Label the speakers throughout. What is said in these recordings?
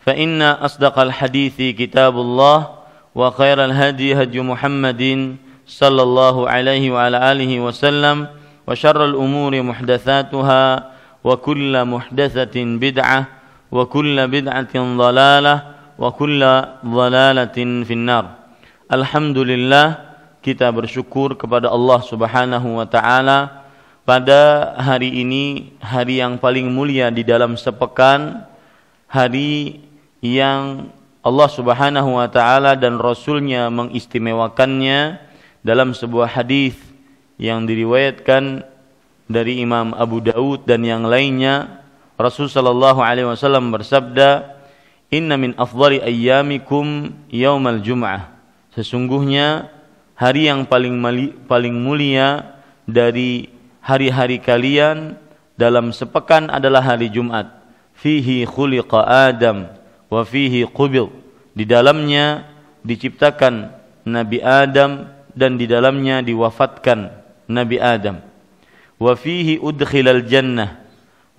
Speaker 1: فإن أصدق الحديث كتاب الله وخير الهدي هدي محمد صلى الله عليه وعلى آله وسلم وشر الأمور محدثاتها وكل محدثة بدعة وكل بدعة ضلالة وكل ضلالة في النار الحمد لله kita bersyukur kepada Allah Subhanahu wa taala pada hari ini hari yang paling mulia di dalam sepekan hari yang Allah Subhanahu wa taala dan rasulnya mengistimewakannya dalam sebuah hadis yang diriwayatkan dari Imam Abu Daud dan yang lainnya Rasul sallallahu alaihi wasallam bersabda Inna min afdhali ayyamikum yaumal jum'ah Sesungguhnya hari yang paling mali, paling mulia dari hari-hari kalian dalam sepekan adalah hari Jumat fihi khuliqa Adam wa fihi qubil. Di dalamnya diciptakan Nabi Adam dan di dalamnya diwafatkan Nabi Adam. Wa fihi udkhilal jannah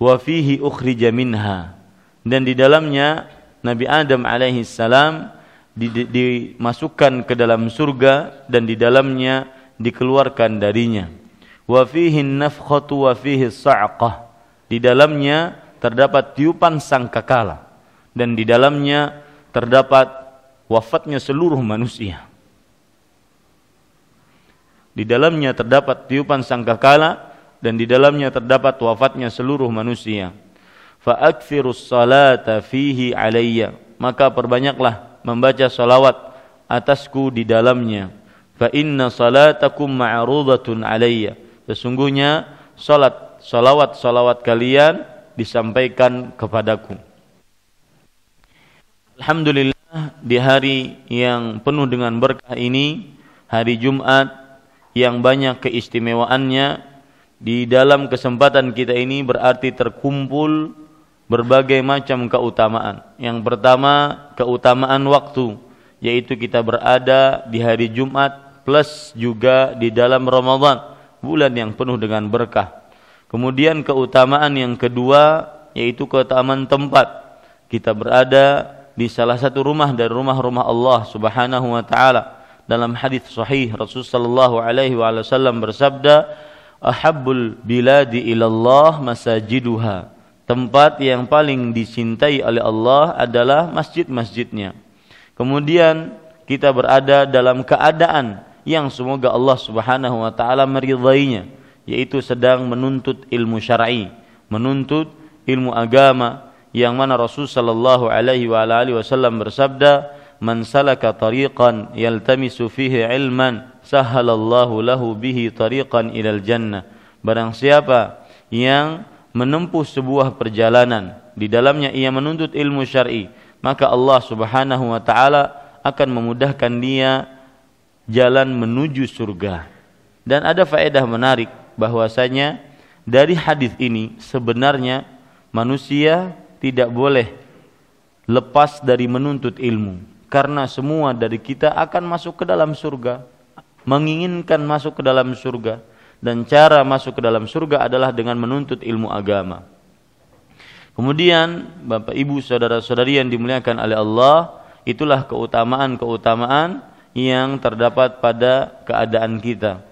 Speaker 1: wa fihi ukhrija minha. Dan di dalamnya Nabi Adam alaihi salam dimasukkan ke dalam surga dan di dalamnya dikeluarkan darinya. Wa fihi nafkhatu wa fihi sa'qah. Di dalamnya terdapat tiupan sangkakala dan di dalamnya terdapat wafatnya seluruh manusia. Di dalamnya terdapat tiupan sangkakala dan di dalamnya terdapat wafatnya seluruh manusia. Fa'akthirus salata fihi alayya. Maka perbanyaklah membaca salawat atasku di dalamnya. Fa inna salatakum ma'rudatun alayya. Sesungguhnya salat salawat-salawat kalian disampaikan kepadaku. Alhamdulillah di hari yang penuh dengan berkah ini, hari Jumat yang banyak keistimewaannya, di dalam kesempatan kita ini berarti terkumpul berbagai macam keutamaan. Yang pertama, keutamaan waktu, yaitu kita berada di hari Jumat plus juga di dalam Ramadan, bulan yang penuh dengan berkah. Kemudian keutamaan yang kedua yaitu keutamaan tempat. Kita berada di salah satu rumah dari rumah-rumah Allah Subhanahu wa taala. Dalam hadis sahih Rasul sallallahu alaihi wasallam bersabda, "Ahabbul biladi ilallah masajiduha." Tempat yang paling dicintai oleh Allah adalah masjid-masjidnya. Kemudian kita berada dalam keadaan yang semoga Allah Subhanahu wa taala meridainya, yaitu sedang menuntut ilmu syar'i, menuntut ilmu agama, yang mana Rasul sallallahu alaihi wa alihi wasallam bersabda man salaka tariqan yaltamisu fihi ilman sahhalallahu lahu bihi tariqan ilal jannah barang siapa yang menempuh sebuah perjalanan di dalamnya ia menuntut ilmu syar'i maka Allah Subhanahu wa taala akan memudahkan dia jalan menuju surga dan ada faedah menarik bahwasanya dari hadis ini sebenarnya manusia tidak boleh lepas dari menuntut ilmu karena semua dari kita akan masuk ke dalam surga menginginkan masuk ke dalam surga dan cara masuk ke dalam surga adalah dengan menuntut ilmu agama kemudian Bapak Ibu saudara-saudari yang dimuliakan oleh Allah itulah keutamaan-keutamaan yang terdapat pada keadaan kita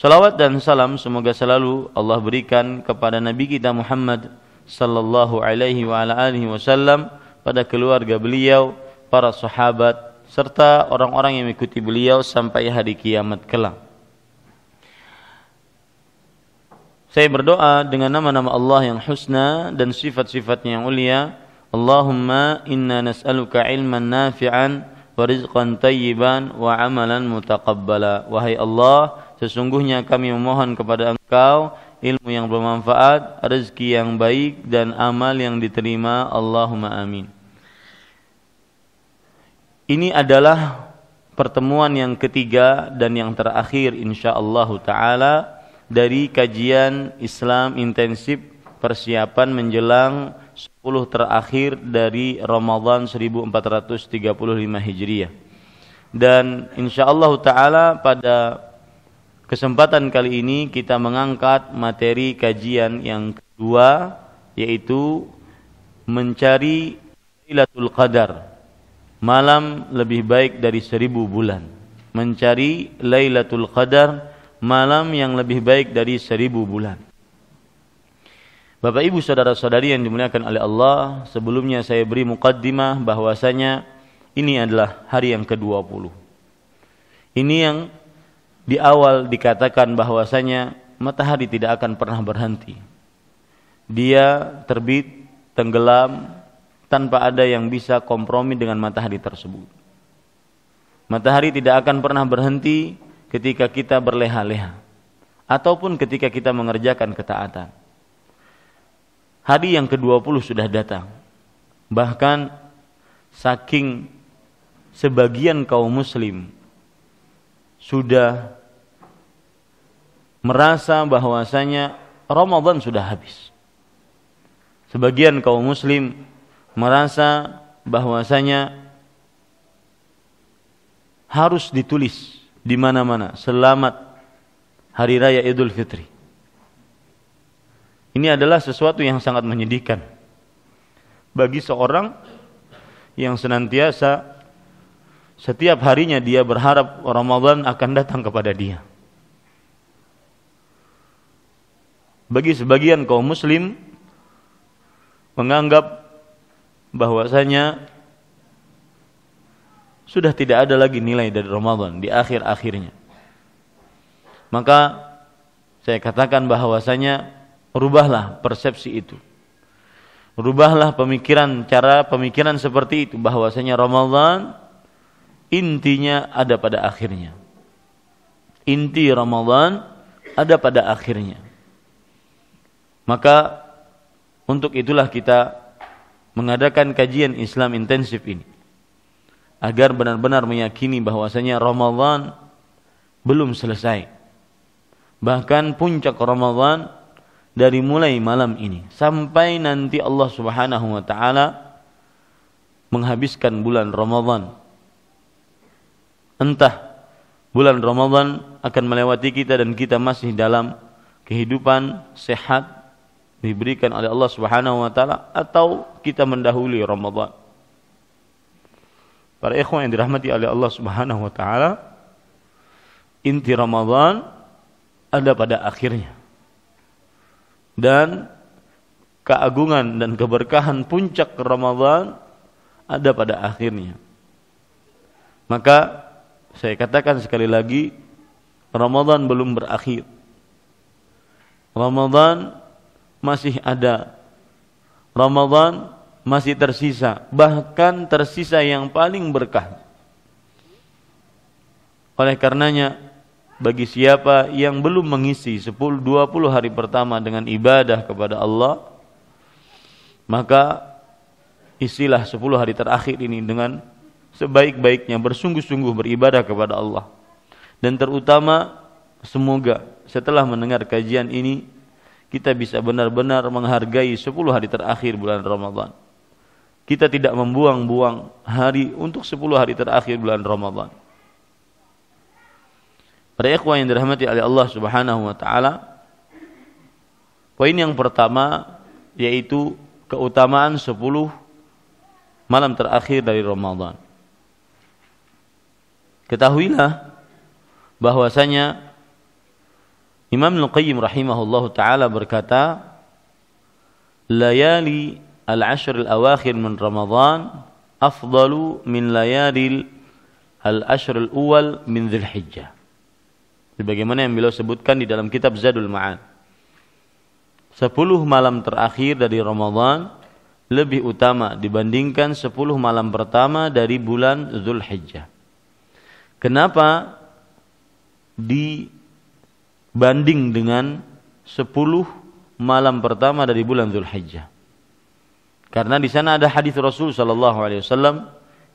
Speaker 1: Salawat dan salam semoga selalu Allah berikan kepada Nabi kita Muhammad sallallahu alaihi wa ala alihi wasallam pada keluarga beliau, para sahabat serta orang-orang yang mengikuti beliau sampai hari kiamat kelak. Saya berdoa dengan nama-nama Allah yang husna dan sifat-sifatnya yang mulia. Allahumma inna nas'aluka ilman nafi'an wa rizqan tayyiban wa amalan mutaqabbala. Wahai Allah, sesungguhnya kami memohon kepada Engkau ilmu yang bermanfaat, rezeki yang baik dan amal yang diterima. Allahumma amin. Ini adalah pertemuan yang ketiga dan yang terakhir insyaallah taala dari kajian Islam intensif persiapan menjelang 10 terakhir dari Ramadan 1435 Hijriah. Dan insyaallah taala pada Kesempatan kali ini kita mengangkat materi kajian yang kedua yaitu mencari Lailatul Qadar. Malam lebih baik dari seribu bulan. Mencari Lailatul Qadar, malam yang lebih baik dari seribu bulan. Bapak Ibu saudara-saudari yang dimuliakan oleh Allah, sebelumnya saya beri mukaddimah bahwasanya ini adalah hari yang ke-20. Ini yang di awal dikatakan bahwasanya matahari tidak akan pernah berhenti. Dia terbit, tenggelam tanpa ada yang bisa kompromi dengan matahari tersebut. Matahari tidak akan pernah berhenti ketika kita berleha-leha ataupun ketika kita mengerjakan ketaatan. Hari yang ke-20 sudah datang. Bahkan saking sebagian kaum muslim sudah merasa bahwasanya Ramadan sudah habis. Sebagian kaum muslim merasa bahwasanya harus ditulis di mana-mana selamat hari raya Idul Fitri. Ini adalah sesuatu yang sangat menyedihkan bagi seorang yang senantiasa setiap harinya dia berharap Ramadan akan datang kepada dia. bagi sebagian kaum muslim menganggap bahwasanya sudah tidak ada lagi nilai dari Ramadan di akhir-akhirnya. Maka saya katakan bahwasanya rubahlah persepsi itu. Rubahlah pemikiran, cara pemikiran seperti itu bahwasanya Ramadan intinya ada pada akhirnya. Inti Ramadan ada pada akhirnya. Maka untuk itulah kita mengadakan kajian Islam intensif ini agar benar-benar meyakini bahwasanya Ramadan belum selesai. Bahkan puncak Ramadan dari mulai malam ini sampai nanti Allah Subhanahu wa taala menghabiskan bulan Ramadan. Entah bulan Ramadan akan melewati kita dan kita masih dalam kehidupan sehat diberikan oleh Allah Subhanahu wa taala atau kita mendahului Ramadan. Para ikhwan yang dirahmati oleh Allah Subhanahu wa taala, inti Ramadan ada pada akhirnya. Dan keagungan dan keberkahan puncak Ramadan ada pada akhirnya. Maka saya katakan sekali lagi, Ramadan belum berakhir. Ramadan masih ada. Ramadan masih tersisa, bahkan tersisa yang paling berkah. Oleh karenanya, bagi siapa yang belum mengisi 10 20 hari pertama dengan ibadah kepada Allah, maka isilah 10 hari terakhir ini dengan sebaik-baiknya bersungguh-sungguh beribadah kepada Allah. Dan terutama semoga setelah mendengar kajian ini kita bisa benar-benar menghargai 10 hari terakhir bulan Ramadan. Kita tidak membuang-buang hari untuk 10 hari terakhir bulan Ramadan. Para ikhwan yang dirahmati oleh Allah Subhanahu wa taala, poin yang pertama yaitu keutamaan 10 malam terakhir dari Ramadan. Ketahuilah bahwasanya Imam Al-Qayyim rahimahullahu taala berkata, "Layali al-ashr al-awakhir min Ramadan afdalu min layali al-ashr al-awwal min Dzulhijjah." Sebagaimana yang beliau sebutkan di dalam kitab Zadul Ma'ad. Sepuluh malam terakhir dari Ramadan lebih utama dibandingkan sepuluh malam pertama dari bulan Zulhijjah. Kenapa di banding dengan 10 malam pertama dari bulan Zulhijjah. Karena di sana ada hadis Rasul sallallahu alaihi wasallam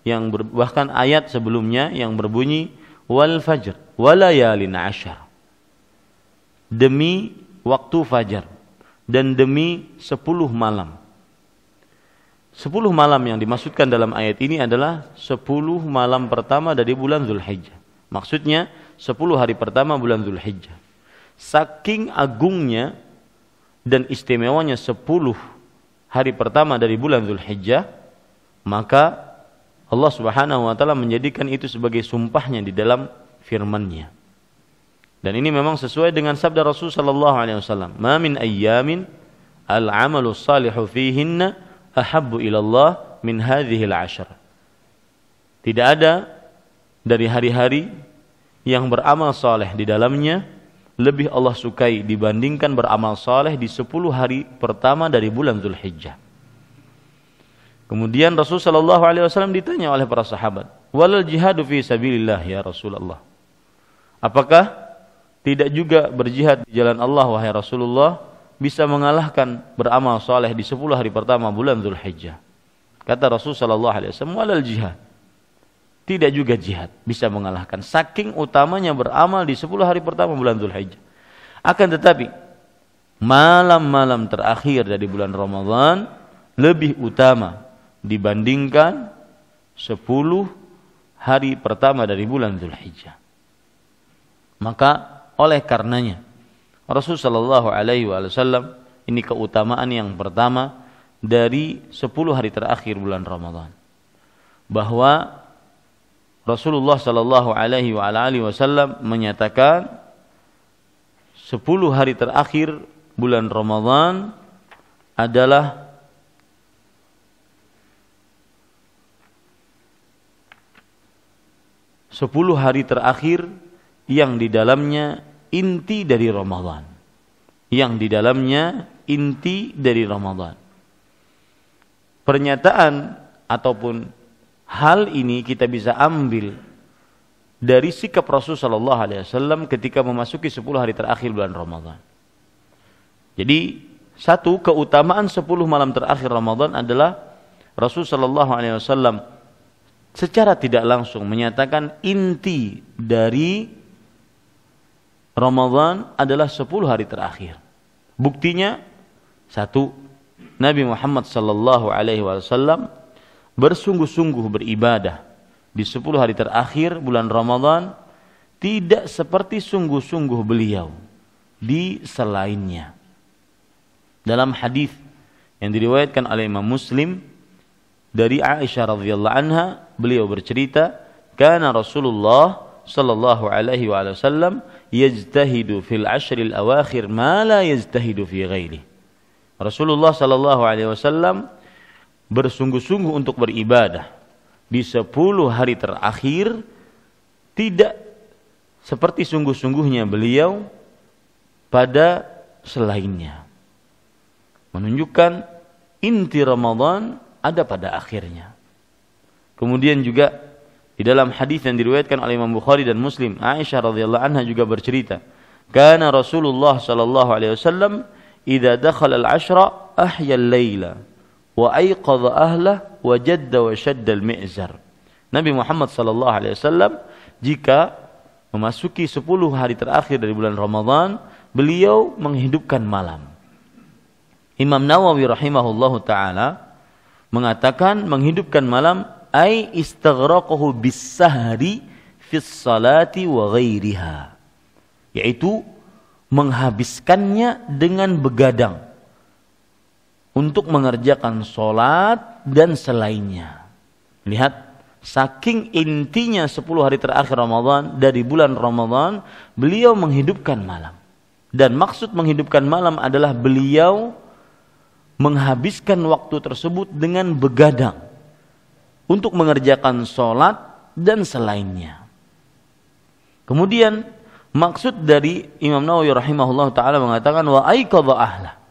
Speaker 1: yang ber, bahkan ayat sebelumnya yang berbunyi wal fajr walayalin ashar. Demi waktu fajar dan demi 10 malam. 10 malam yang dimaksudkan dalam ayat ini adalah 10 malam pertama dari bulan Zulhijjah. Maksudnya 10 hari pertama bulan Zulhijjah saking agungnya dan istimewanya sepuluh hari pertama dari bulan Zulhijjah, maka Allah Subhanahu wa taala menjadikan itu sebagai sumpahnya di dalam firman-Nya. Dan ini memang sesuai dengan sabda Rasul sallallahu alaihi wasallam, "Ma min ayyamin al-amalu salihu fihinna ahabbu ila Allah min hadhil ashr." Tidak ada dari hari-hari yang beramal soleh di dalamnya lebih Allah sukai dibandingkan beramal soleh di 10 hari pertama dari bulan Zulhijjah. Kemudian Rasul Shallallahu Alaihi Wasallam ditanya oleh para sahabat, walal jihadu fi sabilillah ya Rasulullah. Apakah tidak juga berjihad di jalan Allah wahai Rasulullah bisa mengalahkan beramal soleh di 10 hari pertama bulan Zulhijjah? Kata Rasul Shallallahu Alaihi Wasallam, walal jihad tidak juga jihad bisa mengalahkan saking utamanya beramal di 10 hari pertama bulan Zulhijjah akan tetapi malam-malam terakhir dari bulan Ramadan lebih utama dibandingkan 10 hari pertama dari bulan Zulhijjah maka oleh karenanya Rasul Shallallahu alaihi wasallam ini keutamaan yang pertama dari 10 hari terakhir bulan Ramadan bahwa Rasulullah Shallallahu Alaihi Wasallam menyatakan sepuluh hari terakhir bulan Ramadan adalah sepuluh hari terakhir yang di dalamnya inti dari Ramadan. Yang di dalamnya inti dari Ramadan. Pernyataan ataupun Hal ini kita bisa ambil dari sikap Rasul Shallallahu Alaihi Wasallam ketika memasuki 10 hari terakhir bulan Ramadan. Jadi satu keutamaan 10 malam terakhir Ramadan adalah Rasul Shallallahu Alaihi Wasallam secara tidak langsung menyatakan inti dari Ramadan adalah 10 hari terakhir. Buktinya satu Nabi Muhammad Shallallahu Alaihi Wasallam bersungguh-sungguh beribadah di 10 hari terakhir bulan Ramadan tidak seperti sungguh-sungguh beliau di selainnya. Dalam hadis yang diriwayatkan oleh Imam Muslim dari Aisyah radhiyallahu anha, beliau bercerita, "Kana Rasulullah sallallahu alaihi wasallam yajtahidu fil ashril awakhir ma la yajtahidu fi ghairi." Rasulullah sallallahu alaihi wasallam bersungguh-sungguh untuk beribadah di sepuluh hari terakhir tidak seperti sungguh-sungguhnya beliau pada selainnya. Menunjukkan inti Ramadan ada pada akhirnya. Kemudian juga di dalam hadis yang diriwayatkan oleh Imam Bukhari dan Muslim, Aisyah radhiyallahu anha juga bercerita, karena Rasulullah sallallahu alaihi wasallam idza dakhala al-ashra ahya al-laila." wa ayqad ahlah wa jadda wa al mi'zar. Nabi Muhammad sallallahu alaihi wasallam jika memasuki 10 hari terakhir dari bulan Ramadan, beliau menghidupkan malam. Imam Nawawi rahimahullahu taala mengatakan menghidupkan malam ai istaghraqahu bisahri fi salati wa ghairiha. Yaitu menghabiskannya dengan begadang untuk mengerjakan sholat dan selainnya. Lihat, saking intinya 10 hari terakhir Ramadan dari bulan Ramadan, beliau menghidupkan malam. Dan maksud menghidupkan malam adalah beliau menghabiskan waktu tersebut dengan begadang untuk mengerjakan sholat dan selainnya. Kemudian maksud dari Imam Nawawi rahimahullah taala mengatakan wa aikadha ahla.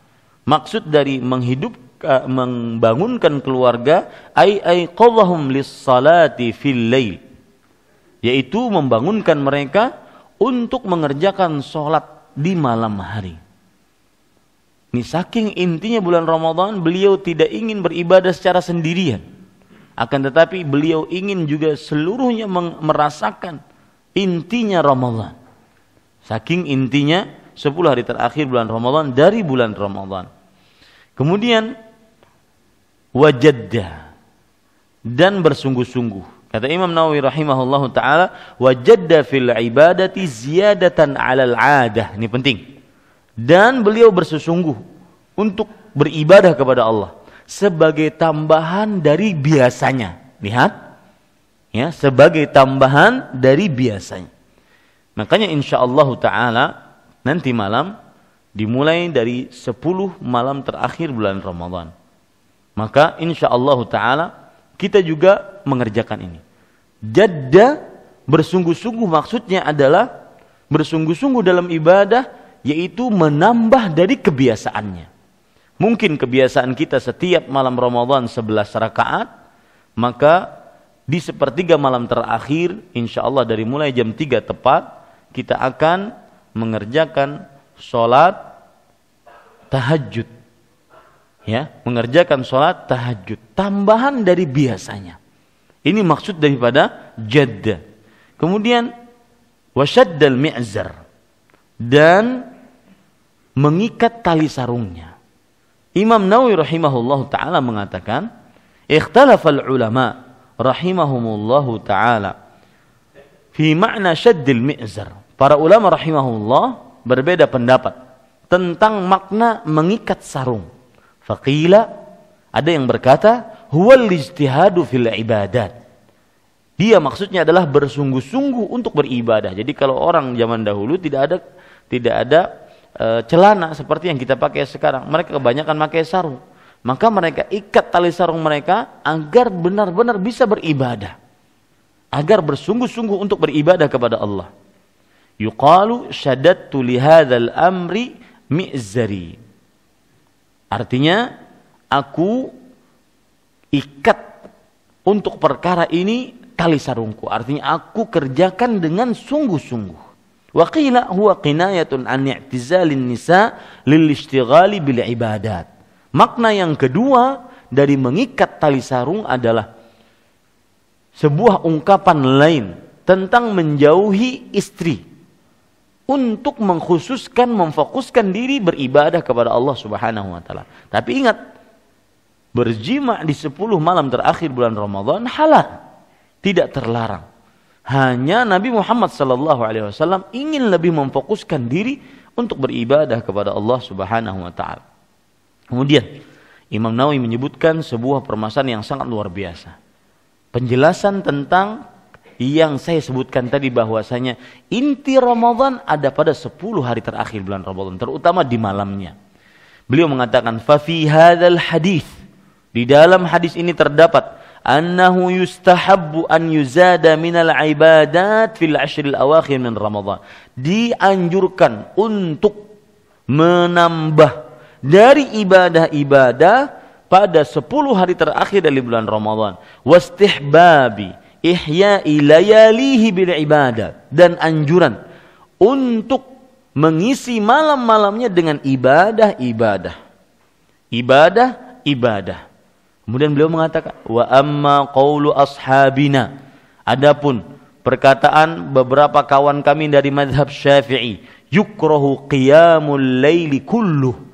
Speaker 1: Maksud dari menghidup uh, membangunkan keluarga ai aiqadhahum lis-salati fil lail yaitu membangunkan mereka untuk mengerjakan sholat di malam hari. Ini saking intinya bulan Ramadan beliau tidak ingin beribadah secara sendirian. Akan tetapi beliau ingin juga seluruhnya merasakan intinya Ramadan. Saking intinya 10 hari terakhir bulan Ramadan dari bulan Ramadan. Kemudian wajadda dan bersungguh-sungguh. Kata Imam Nawawi rahimahullahu taala, wajadda fil ibadati ziyadatan 'alal 'adah. Ini penting. Dan beliau bersungguh untuk beribadah kepada Allah sebagai tambahan dari biasanya. Lihat, ya sebagai tambahan dari biasanya. Makanya insya Allah taala nanti malam dimulai dari 10 malam terakhir bulan Ramadan. Maka insya Allah Ta'ala kita juga mengerjakan ini. Jadda bersungguh-sungguh maksudnya adalah bersungguh-sungguh dalam ibadah yaitu menambah dari kebiasaannya. Mungkin kebiasaan kita setiap malam Ramadan 11 rakaat, maka di sepertiga malam terakhir insya Allah dari mulai jam 3 tepat kita akan mengerjakan sholat tahajud. Ya, mengerjakan sholat tahajud. Tambahan dari biasanya. Ini maksud daripada jadda. Kemudian wasyaddal mi'zar dan mengikat tali sarungnya. Imam Nawawi rahimahullah taala mengatakan, ikhtalafal ulama rahimahumullah taala fi makna syaddil mi'zar Para ulama rahimahullah berbeda pendapat tentang makna mengikat sarung. Faqila ada yang berkata huwal ijtihadu fil ibadat. Dia maksudnya adalah bersungguh-sungguh untuk beribadah. Jadi kalau orang zaman dahulu tidak ada tidak ada e, celana seperti yang kita pakai sekarang. Mereka kebanyakan pakai sarung. Maka mereka ikat tali sarung mereka agar benar-benar bisa beribadah. Agar bersungguh-sungguh untuk beribadah kepada Allah yuqalu syadattu li hadzal amri mi'zari. Artinya aku ikat untuk perkara ini tali sarungku. Artinya aku kerjakan dengan sungguh-sungguh. Wa qila huwa qinayatun an i'tizalin nisa lil istighali bil ibadat. Makna yang kedua dari mengikat tali sarung adalah sebuah ungkapan lain tentang menjauhi istri untuk mengkhususkan, memfokuskan diri beribadah kepada Allah Subhanahu wa taala. Tapi ingat, berjima di 10 malam terakhir bulan Ramadan halal, tidak terlarang. Hanya Nabi Muhammad sallallahu alaihi wasallam ingin lebih memfokuskan diri untuk beribadah kepada Allah Subhanahu wa taala. Kemudian Imam Nawawi menyebutkan sebuah permasalahan yang sangat luar biasa. Penjelasan tentang yang saya sebutkan tadi bahwasanya inti Ramadan ada pada 10 hari terakhir bulan Ramadan, terutama di malamnya. Beliau mengatakan, "Fafi hadzal hadis." Di dalam hadis ini terdapat annahu yustahabbu an yuzada minal ibadat fil ashril awakhir min Ramadan. Dianjurkan untuk menambah dari ibadah-ibadah pada 10 hari terakhir dari bulan Ramadan. Wastihbabi ihya ilayalihi bil ibadah dan anjuran untuk mengisi malam-malamnya dengan ibadah-ibadah. Ibadah-ibadah. Kemudian beliau mengatakan wa amma qaulu ashabina. Adapun perkataan beberapa kawan kami dari mazhab Syafi'i, yukrahu qiyamul laili kulluh.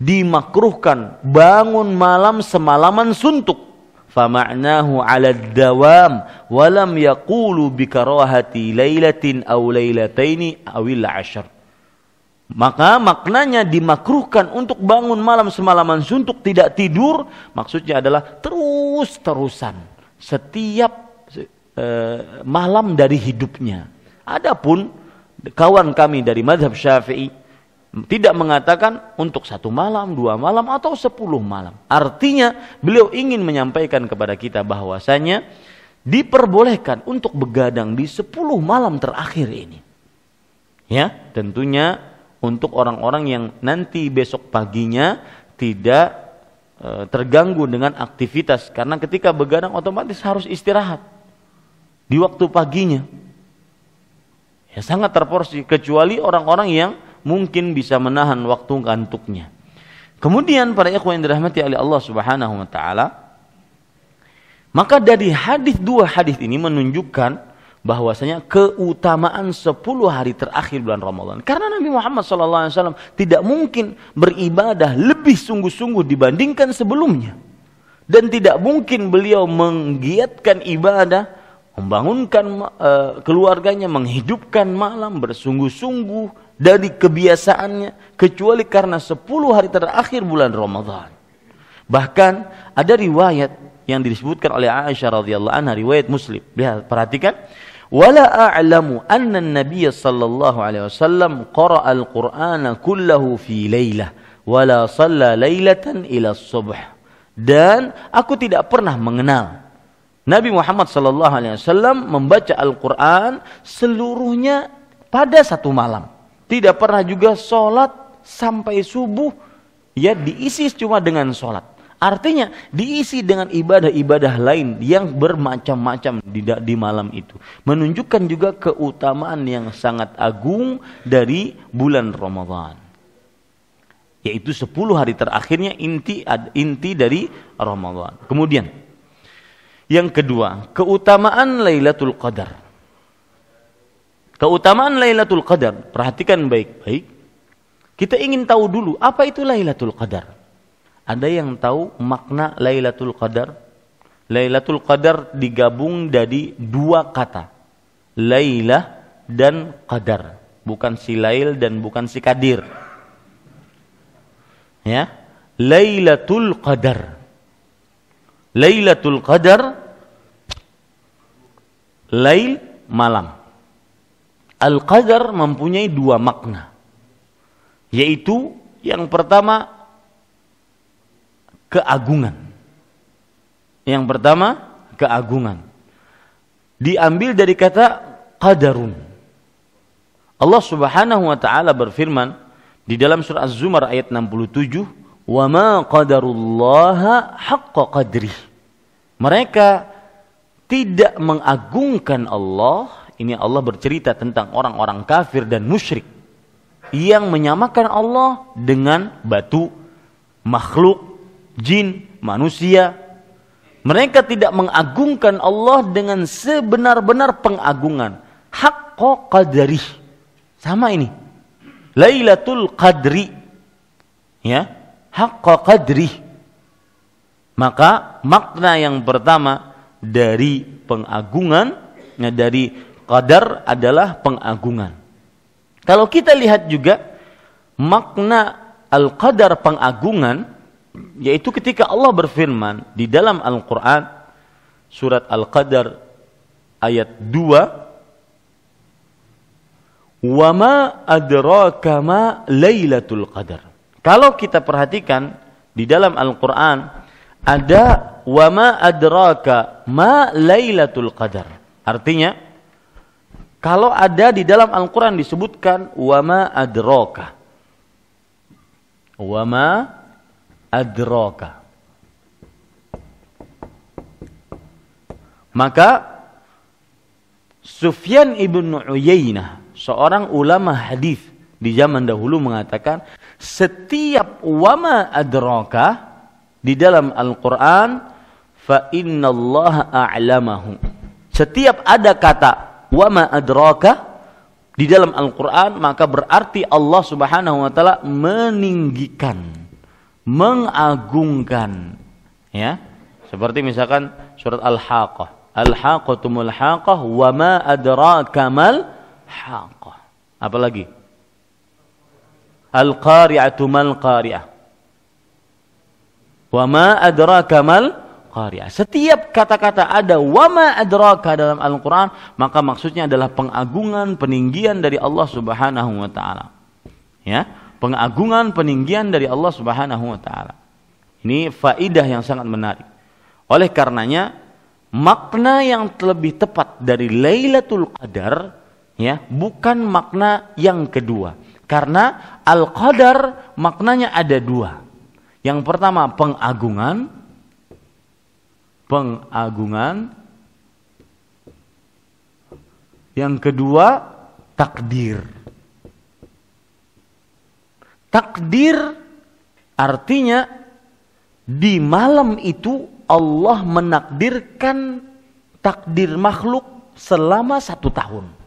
Speaker 1: Dimakruhkan bangun malam semalaman suntuk فمعناه على الدوام ولم يقول بكراهة ليلة أو ليلتين أو العشر، maka maknanya dimakruhkan untuk bangun malam semalaman suntuk tidak tidur maksudnya adalah terus-terusan setiap e, malam dari hidupnya adapun kawan kami dari madhab Syafi'i tidak mengatakan untuk satu malam, dua malam, atau sepuluh malam. Artinya beliau ingin menyampaikan kepada kita bahwasanya diperbolehkan untuk begadang di sepuluh malam terakhir ini. Ya, tentunya untuk orang-orang yang nanti besok paginya tidak e, terganggu dengan aktivitas karena ketika begadang otomatis harus istirahat di waktu paginya. Ya sangat terporsi kecuali orang-orang yang mungkin bisa menahan waktu ngantuknya. Kemudian para ikhwan yang dirahmati oleh Allah Subhanahu wa taala, maka dari hadis dua hadis ini menunjukkan bahwasanya keutamaan 10 hari terakhir bulan Ramadan. Karena Nabi Muhammad SAW tidak mungkin beribadah lebih sungguh-sungguh dibandingkan sebelumnya. Dan tidak mungkin beliau menggiatkan ibadah, membangunkan eh, keluarganya, menghidupkan malam bersungguh-sungguh dari kebiasaannya kecuali karena 10 hari terakhir bulan Ramadan. Bahkan ada riwayat yang disebutkan oleh Aisyah radhiyallahu anha riwayat Muslim. Lihat perhatikan wala a'lamu anna an-nabiy sallallahu alaihi wasallam qara'a al-qur'ana kullahu fi lailah wala shalla lailatan ila subh dan aku tidak pernah mengenal Nabi Muhammad sallallahu alaihi wasallam membaca Al-Qur'an seluruhnya pada satu malam tidak pernah juga sholat sampai subuh ya diisi cuma dengan sholat artinya diisi dengan ibadah-ibadah lain yang bermacam-macam di, di malam itu menunjukkan juga keutamaan yang sangat agung dari bulan Ramadan yaitu 10 hari terakhirnya inti inti dari Ramadan kemudian yang kedua keutamaan Lailatul Qadar Keutamaan Lailatul Qadar, perhatikan baik-baik. Kita ingin tahu dulu apa itu Lailatul Qadar. Ada yang tahu makna Lailatul Qadar? Lailatul Qadar digabung dari dua kata. Lailah dan Qadar. Bukan si Lail dan bukan si Kadir. Ya. Lailatul Qadar. Lailatul Qadar Lail malam Al-qadar mempunyai dua makna. Yaitu yang pertama keagungan. Yang pertama keagungan. Diambil dari kata qadarun. Allah Subhanahu wa taala berfirman di dalam surah Az-Zumar ayat 67, "Wa ma qadarullaha haqqa qadri." Mereka tidak mengagungkan Allah ini Allah bercerita tentang orang-orang kafir dan musyrik yang menyamakan Allah dengan batu, makhluk, jin, manusia. Mereka tidak mengagungkan Allah dengan sebenar-benar pengagungan. Hakko qadri. Sama ini. Lailatul qadri. Ya. Hakko qadri. Maka makna yang pertama dari pengagungan, ya, dari Qadar adalah pengagungan. Kalau kita lihat juga makna al-qadar pengagungan yaitu ketika Allah berfirman di dalam Al-Qur'an surat Al-Qadar ayat 2 Wama adraka ma lailatul qadar. Kalau kita perhatikan di dalam Al-Qur'an ada wama adraka ma lailatul qadar. Artinya kalau ada di dalam Al-Quran disebutkan wama adroka. Wama adroka. Maka Sufyan ibn Uyainah, seorang ulama hadis di zaman dahulu mengatakan setiap wama adroka di dalam Al-Quran fa innallaha a'lamahu. Setiap ada kata wa ma adraka di dalam Al-Qur'an maka berarti Allah Subhanahu wa taala meninggikan, mengagungkan ya. Seperti misalkan surat Al-Haqqah. al haqqatul Haqqah wa ma adraka mal Haqqah. Apalagi? Al-Qari'atu mal Qari'ah. Wa ma adraka mal qari'ah. Setiap kata-kata ada wama adraka dalam Al-Qur'an, maka maksudnya adalah pengagungan, peninggian dari Allah Subhanahu wa taala. Ya, pengagungan, peninggian dari Allah Subhanahu wa taala. Ini faidah yang sangat menarik. Oleh karenanya, makna yang lebih tepat dari Lailatul Qadar ya, bukan makna yang kedua. Karena Al-Qadar maknanya ada dua. Yang pertama pengagungan, pengagungan. Yang kedua, takdir. Takdir artinya di malam itu Allah menakdirkan takdir makhluk selama satu tahun.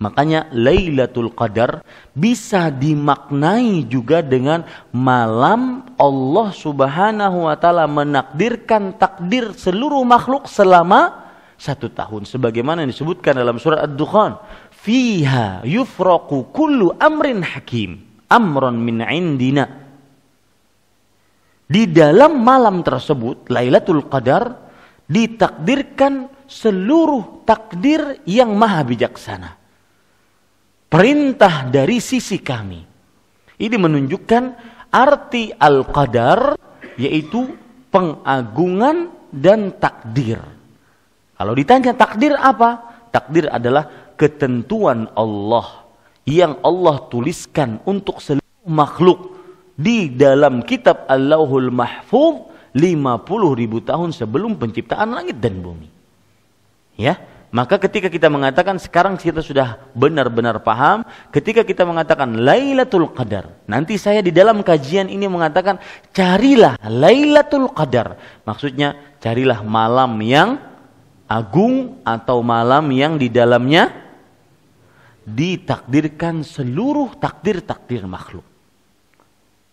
Speaker 1: Makanya Lailatul Qadar bisa dimaknai juga dengan malam Allah Subhanahu wa taala menakdirkan takdir seluruh makhluk selama satu tahun sebagaimana disebutkan dalam surat Ad-Dukhan fiha yufraqu kullu amrin hakim amron min indina di dalam malam tersebut Lailatul Qadar ditakdirkan seluruh takdir yang maha bijaksana perintah dari sisi kami. Ini menunjukkan arti al-qadar yaitu pengagungan dan takdir. Kalau ditanya takdir apa? Takdir adalah ketentuan Allah yang Allah tuliskan untuk seluruh makhluk di dalam kitab Allahul Mahfuz 50 ribu tahun sebelum penciptaan langit dan bumi. Ya, maka ketika kita mengatakan sekarang kita sudah benar-benar paham, ketika kita mengatakan Lailatul Qadar, nanti saya di dalam kajian ini mengatakan carilah Lailatul Qadar. Maksudnya carilah malam yang agung atau malam yang di dalamnya ditakdirkan seluruh takdir-takdir makhluk.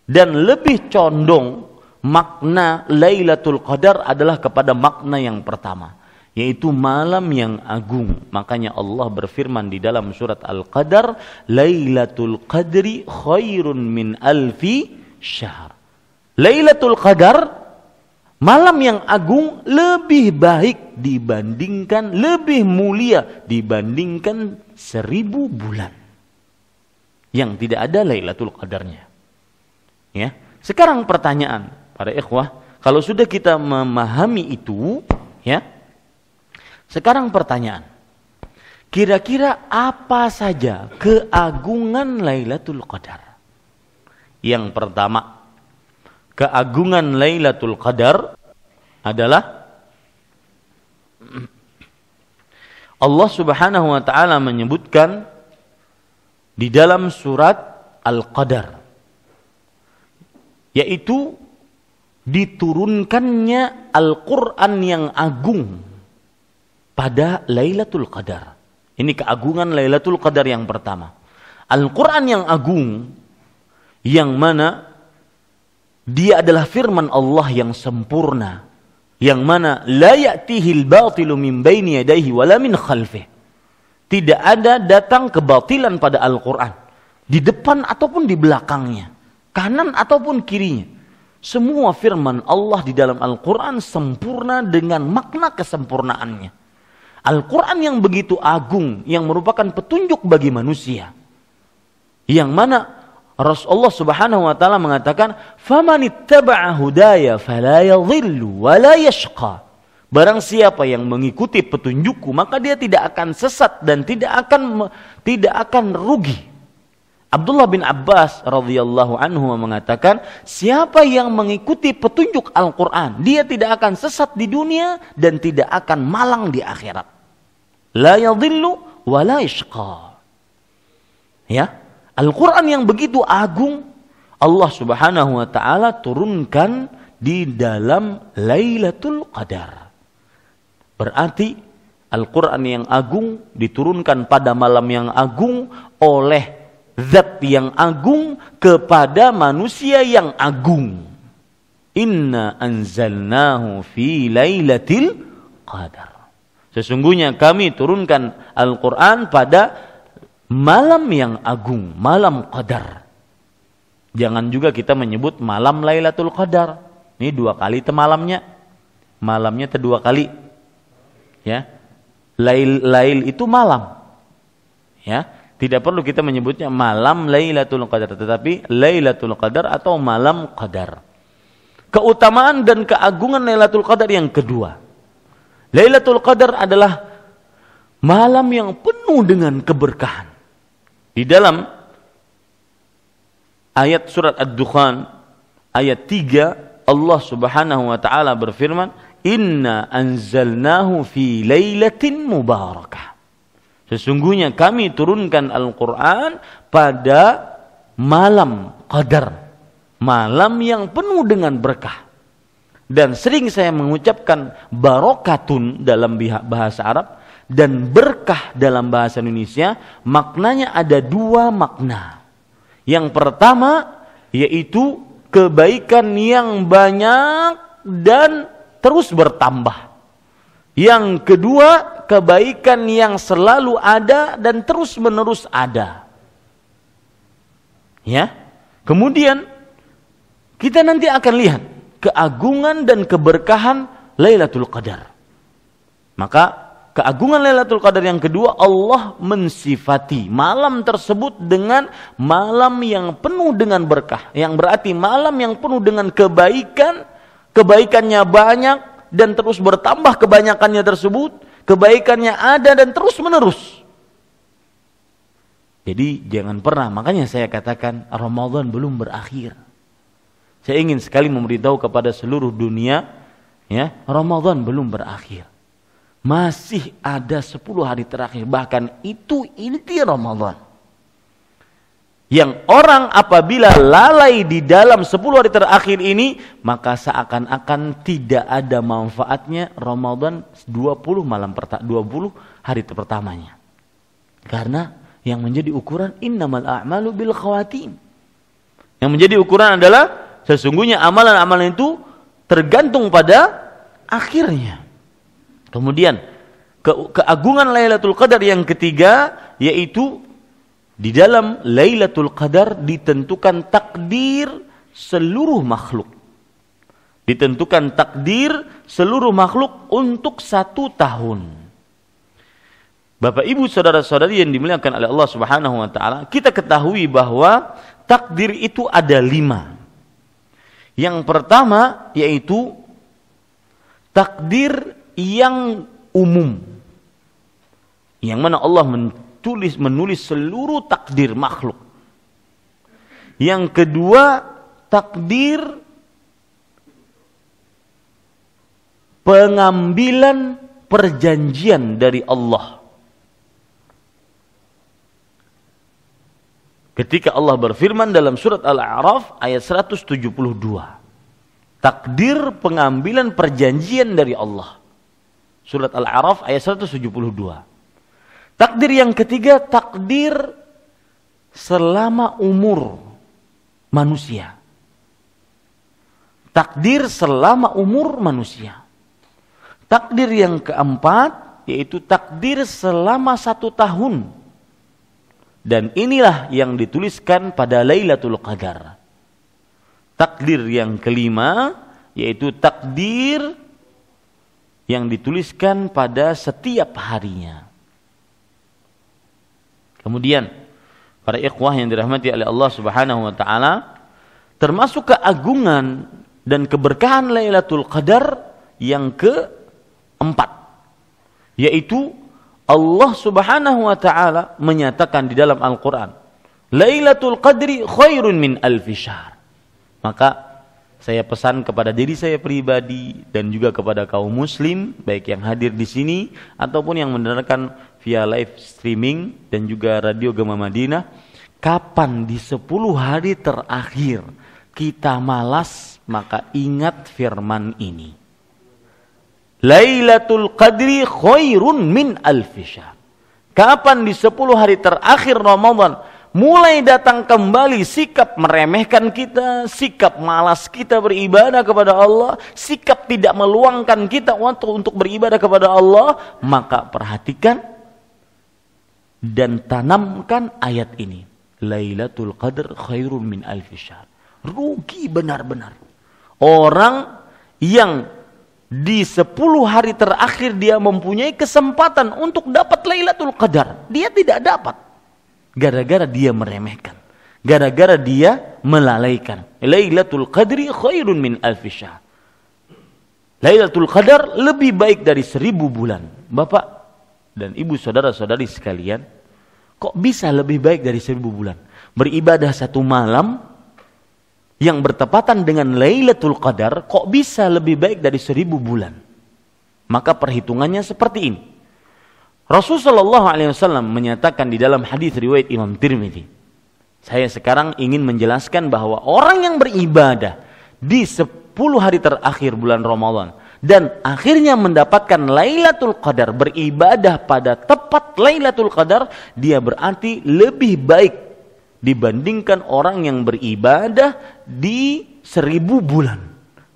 Speaker 1: Dan lebih condong makna Lailatul Qadar adalah kepada makna yang pertama yaitu malam yang agung. Makanya Allah berfirman di dalam surat Al-Qadar, "Lailatul Qadri khairun min alfi syahr." Lailatul Qadar malam yang agung lebih baik dibandingkan lebih mulia dibandingkan seribu bulan yang tidak ada Lailatul Qadarnya. Ya. Sekarang pertanyaan para ikhwah, kalau sudah kita memahami itu, ya, sekarang pertanyaan. Kira-kira apa saja keagungan Lailatul Qadar? Yang pertama, keagungan Lailatul Qadar adalah Allah Subhanahu wa taala menyebutkan di dalam surat Al-Qadar yaitu diturunkannya Al-Qur'an yang agung pada Lailatul Qadar. Ini keagungan Lailatul Qadar yang pertama. Al-Quran yang agung, yang mana dia adalah firman Allah yang sempurna, yang mana la ya'tihil batilu min baini yadayhi wala min khalfih. Tidak ada datang kebatilan pada Al-Quran. Di depan ataupun di belakangnya. Kanan ataupun kirinya. Semua firman Allah di dalam Al-Quran sempurna dengan makna kesempurnaannya. Al-Quran yang begitu agung, yang merupakan petunjuk bagi manusia. Yang mana Rasulullah subhanahu wa ta'ala mengatakan, فَمَنِ اتَّبَعَ هُدَايَ فَلَا يَظِلُّ وَلَا يَشْقَى Barang siapa yang mengikuti petunjukku, maka dia tidak akan sesat dan tidak akan tidak akan rugi. Abdullah bin Abbas radhiyallahu anhu mengatakan, siapa yang mengikuti petunjuk Al-Qur'an, dia tidak akan sesat di dunia dan tidak akan malang di akhirat. La yadhillu wa la ishqa. Ya. Al-Quran yang begitu agung Allah subhanahu wa ta'ala turunkan di dalam Lailatul Qadar. Berarti Al-Quran yang agung diturunkan pada malam yang agung oleh zat yang agung kepada manusia yang agung. Inna anzalnahu fi lailatul qadar. Sesungguhnya kami turunkan Al-Quran pada malam yang agung, malam qadar. Jangan juga kita menyebut malam Lailatul Qadar. Ini dua kali temalamnya. Malamnya kedua kali. Ya. Lail, lail itu malam. Ya. Tidak perlu kita menyebutnya malam Lailatul Qadar, tetapi Lailatul Qadar atau malam Qadar. Keutamaan dan keagungan Lailatul Qadar yang kedua. Lailatul Qadar adalah malam yang penuh dengan keberkahan. Di dalam ayat surat Ad-Dukhan ayat 3 Allah Subhanahu wa taala berfirman, "Inna anzalnahu fi lailatin mubarakah." Sesungguhnya kami turunkan Al-Qur'an pada malam Qadar, malam yang penuh dengan berkah dan sering saya mengucapkan barokatun dalam bahasa Arab dan berkah dalam bahasa Indonesia maknanya ada dua makna. Yang pertama yaitu kebaikan yang banyak dan terus bertambah. Yang kedua, kebaikan yang selalu ada dan terus-menerus ada. Ya. Kemudian kita nanti akan lihat keagungan dan keberkahan Lailatul Qadar. Maka keagungan Lailatul Qadar yang kedua Allah mensifati malam tersebut dengan malam yang penuh dengan berkah, yang berarti malam yang penuh dengan kebaikan, kebaikannya banyak dan terus bertambah kebanyakannya tersebut, kebaikannya ada dan terus menerus. Jadi jangan pernah, makanya saya katakan Ramadan belum berakhir. Saya ingin sekali memberitahu kepada seluruh dunia, ya, Ramadan belum berakhir. Masih ada 10 hari terakhir, bahkan itu inti Ramadan. Yang orang apabila lalai di dalam 10 hari terakhir ini, maka seakan-akan tidak ada manfaatnya Ramadan 20 malam perta 20 hari pertamanya. Karena yang menjadi ukuran innamal a'malu bil khawatim. Yang menjadi ukuran adalah Sesungguhnya amalan-amalan itu tergantung pada akhirnya. Kemudian ke keagungan Lailatul Qadar yang ketiga yaitu di dalam Lailatul Qadar ditentukan takdir seluruh makhluk. Ditentukan takdir seluruh makhluk untuk satu tahun. Bapak ibu saudara-saudari yang dimuliakan oleh Allah subhanahu wa ta'ala. Kita ketahui bahwa takdir itu ada lima. Yang pertama yaitu takdir yang umum. Yang mana Allah menulis menulis seluruh takdir makhluk. Yang kedua takdir pengambilan perjanjian dari Allah Ketika Allah berfirman dalam surat Al-A'raf ayat 172. Takdir pengambilan perjanjian dari Allah. Surat Al-A'raf ayat 172. Takdir yang ketiga, takdir selama umur manusia. Takdir selama umur manusia. Takdir yang keempat, yaitu takdir selama satu tahun dan inilah yang dituliskan pada Lailatul Qadar. Takdir yang kelima yaitu takdir yang dituliskan pada setiap harinya. Kemudian para ikhwah yang dirahmati oleh Allah Subhanahu wa taala termasuk keagungan dan keberkahan Lailatul Qadar yang keempat yaitu Allah Subhanahu wa taala menyatakan di dalam Al-Qur'an, "Lailatul Qadri khairun min alfi syahr." Maka saya pesan kepada diri saya pribadi dan juga kepada kaum muslim baik yang hadir di sini ataupun yang mendengarkan via live streaming dan juga radio Gema Madinah, kapan di 10 hari terakhir kita malas maka ingat firman ini. Lailatul Qadri khairun min al Kapan di sepuluh hari terakhir Ramadan mulai datang kembali sikap meremehkan kita, sikap malas kita beribadah kepada Allah, sikap tidak meluangkan kita waktu untuk beribadah kepada Allah, maka perhatikan dan tanamkan ayat ini. Lailatul Qadar khairun min al Rugi benar-benar. Orang yang di 10 hari terakhir dia mempunyai kesempatan untuk dapat Lailatul Qadar. Dia tidak dapat. Gara-gara dia meremehkan. Gara-gara dia melalaikan. Lailatul Qadri khairun min alfisya. Lailatul Qadar lebih baik dari seribu bulan. Bapak dan ibu saudara-saudari sekalian, kok bisa lebih baik dari seribu bulan? Beribadah satu malam yang bertepatan dengan Lailatul Qadar kok bisa lebih baik dari seribu bulan? Maka perhitungannya seperti ini. Rasulullah Shallallahu Alaihi Wasallam menyatakan di dalam hadis riwayat Imam Tirmidzi, saya sekarang ingin menjelaskan bahwa orang yang beribadah di 10 hari terakhir bulan Ramadan dan akhirnya mendapatkan Lailatul Qadar beribadah pada tepat Lailatul Qadar dia berarti lebih baik dibandingkan orang yang beribadah di seribu bulan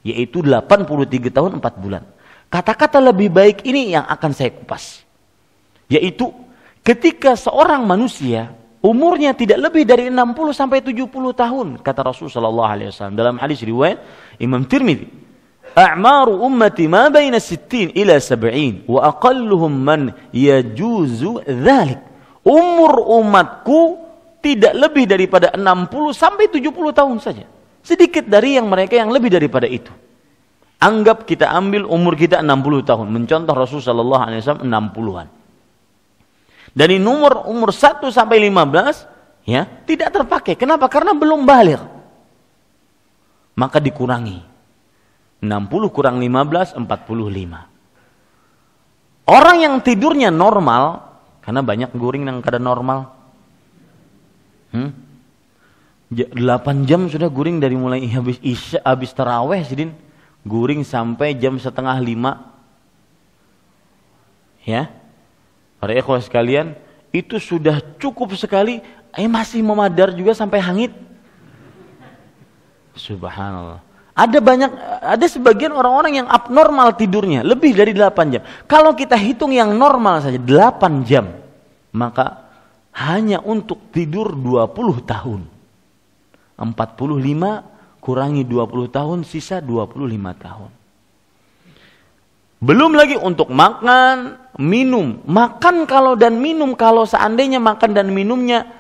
Speaker 1: yaitu 83 tahun 4 bulan kata-kata lebih baik ini yang akan saya kupas yaitu ketika seorang manusia umurnya tidak lebih dari 60 sampai 70 tahun kata Rasulullah sallallahu alaihi wasallam dalam hadis riwayat Imam Tirmidzi a'maru ummati ma baina 60 ila 70 wa aqalluhum man yajuzu dzalik umur umatku tidak lebih daripada 60 sampai 70 tahun saja. Sedikit dari yang mereka yang lebih daripada itu. Anggap kita ambil umur kita 60 tahun, mencontoh Rasulullah an alaihi 60-an. Dari nomor umur 1 sampai 15 ya, tidak terpakai. Kenapa? Karena belum balik. Maka dikurangi. 60 kurang 15 45. Orang yang tidurnya normal karena banyak guring yang kada normal Hmm? jam sudah guring dari mulai habis isya, habis teraweh sidin guring sampai jam setengah lima ya para ikhwah sekalian itu sudah cukup sekali eh masih memadar juga sampai hangit subhanallah ada banyak ada sebagian orang-orang yang abnormal tidurnya lebih dari 8 jam kalau kita hitung yang normal saja 8 jam maka hanya untuk tidur 20 tahun. 45 kurangi 20 tahun sisa 25 tahun. Belum lagi untuk makan, minum. Makan kalau dan minum kalau seandainya makan dan minumnya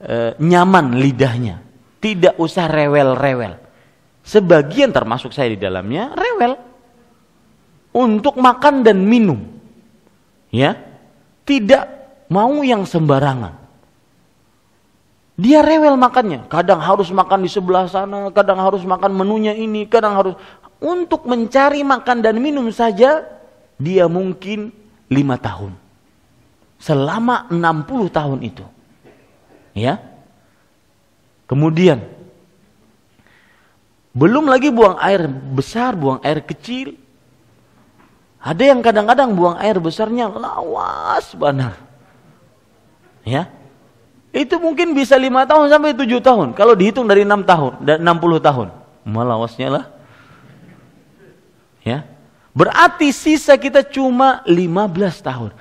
Speaker 1: e, nyaman lidahnya. Tidak usah rewel-rewel. Sebagian termasuk saya di dalamnya rewel untuk makan dan minum. Ya. Tidak mau yang sembarangan. Dia rewel makannya. Kadang harus makan di sebelah sana, kadang harus makan menunya ini, kadang harus untuk mencari makan dan minum saja dia mungkin lima tahun. Selama 60 tahun itu. Ya. Kemudian belum lagi buang air besar, buang air kecil. Ada yang kadang-kadang buang air besarnya lawas banget ya itu mungkin bisa lima tahun sampai tujuh tahun kalau dihitung dari enam tahun dan enam puluh tahun malawasnya lah ya berarti sisa kita cuma lima belas tahun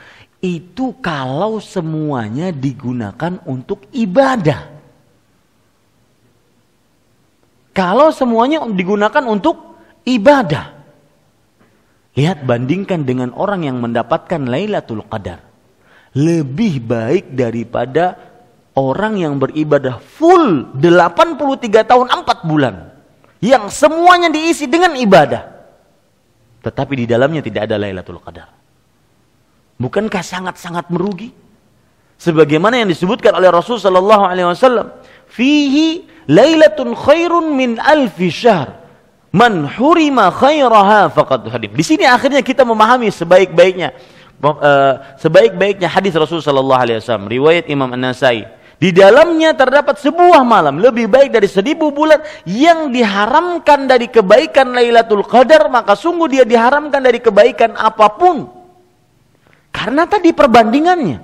Speaker 1: itu kalau semuanya digunakan untuk ibadah kalau semuanya digunakan untuk ibadah lihat bandingkan dengan orang yang mendapatkan Lailatul Qadar lebih baik daripada orang yang beribadah full 83 tahun 4 bulan yang semuanya diisi dengan ibadah tetapi di dalamnya tidak ada Lailatul Qadar bukankah sangat-sangat merugi sebagaimana yang disebutkan oleh Rasul sallallahu alaihi wasallam fihi lailatun khairun min alfi syahr man hurima khairaha faqad hadim di sini akhirnya kita memahami sebaik-baiknya Eh, sebaik-baiknya hadis Rasul Shallallahu alaihi wasallam riwayat Imam An-Nasai di dalamnya terdapat sebuah malam lebih baik dari seribu bulan yang diharamkan dari kebaikan Lailatul Qadar maka sungguh dia diharamkan dari kebaikan apapun karena tadi perbandingannya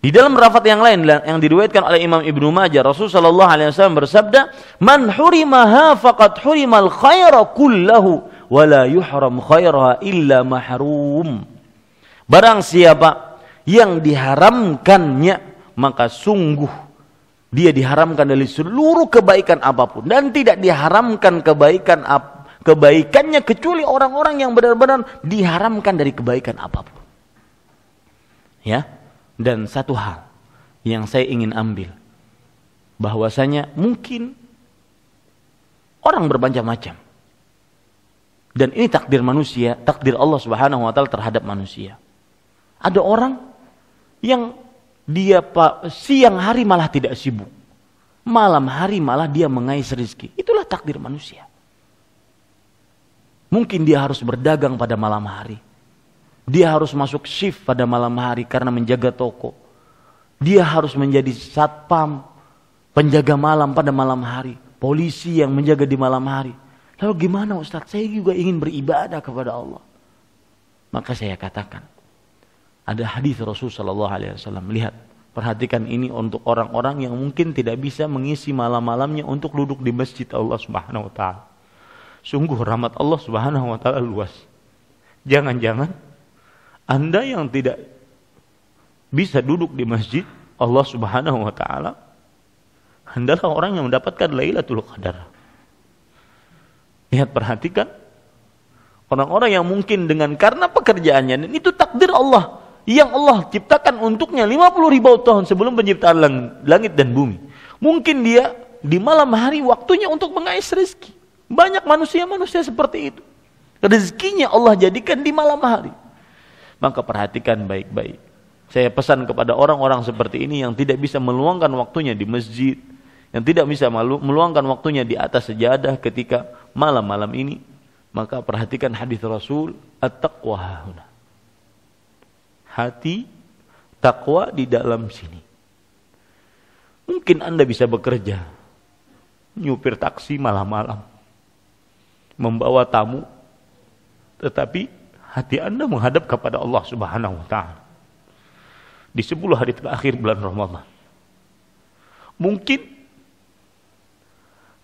Speaker 1: di dalam rafat yang lain yang diriwayatkan oleh Imam Ibnu Majah, Rasul Shallallahu alaihi wasallam bersabda, "Man hurimaha faqad hurimal khaira kullahu." wala yuhram khairah illa mahrum. Barang siapa yang diharamkannya maka sungguh dia diharamkan dari seluruh kebaikan apapun dan tidak diharamkan kebaikan kebaikannya kecuali orang-orang yang benar-benar diharamkan dari kebaikan apapun. Ya. Dan satu hal yang saya ingin ambil bahwasanya mungkin orang bermacam-macam dan ini takdir manusia, takdir Allah Subhanahu wa taala terhadap manusia. Ada orang yang dia siang hari malah tidak sibuk. Malam hari malah dia mengais rezeki. Itulah takdir manusia. Mungkin dia harus berdagang pada malam hari. Dia harus masuk shift pada malam hari karena menjaga toko. Dia harus menjadi satpam, penjaga malam pada malam hari, polisi yang menjaga di malam hari. Lalu gimana Ustaz? Saya juga ingin beribadah kepada Allah. Maka saya katakan, ada hadis Rasulullah Shallallahu Alaihi Wasallam. Lihat, perhatikan ini untuk orang-orang yang mungkin tidak bisa mengisi malam-malamnya untuk duduk di masjid Allah Subhanahu Wa Taala. Sungguh rahmat Allah Subhanahu Wa Taala luas. Jangan-jangan anda yang tidak bisa duduk di masjid Allah Subhanahu Wa Taala, hendaklah orang yang mendapatkan Lailatul Qadar. Lihat perhatikan orang-orang yang mungkin dengan karena pekerjaannya ini itu takdir Allah yang Allah ciptakan untuknya 50 ribu tahun sebelum penciptaan langit dan bumi. Mungkin dia di malam hari waktunya untuk mengais rezeki. Banyak manusia-manusia seperti itu. Rezekinya Allah jadikan di malam hari. Maka perhatikan baik-baik. Saya pesan kepada orang-orang seperti ini yang tidak bisa meluangkan waktunya di masjid, yang tidak bisa meluangkan waktunya di atas sejadah ketika malam-malam ini, maka perhatikan hadis Rasul, at-taqwa Hati takwa di dalam sini. Mungkin Anda bisa bekerja, nyupir taksi malam-malam, membawa tamu, tetapi hati Anda menghadap kepada Allah Subhanahu wa taala. Di 10 hari terakhir bulan Ramadan.
Speaker 2: Mungkin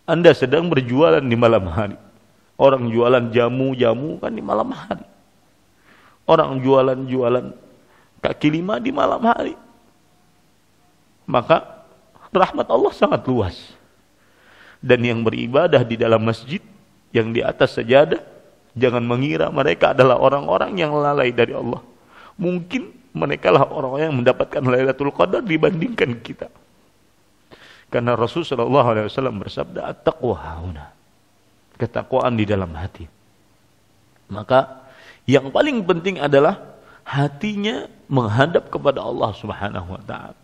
Speaker 1: anda sedang berjualan di malam hari. Orang jualan jamu-jamu kan di malam hari. Orang jualan-jualan kaki lima di malam hari. Maka rahmat Allah sangat luas. Dan yang beribadah di dalam masjid, yang di atas sajadah, jangan mengira mereka adalah orang-orang yang lalai dari Allah. Mungkin mereka lah orang-orang yang mendapatkan Lailatul Qadar dibandingkan kita. Karena Rasul Shallallahu Alaihi Wasallam bersabda, takwa ketakwaan di dalam hati. Maka yang paling penting adalah hatinya menghadap kepada Allah Subhanahu Wa Taala.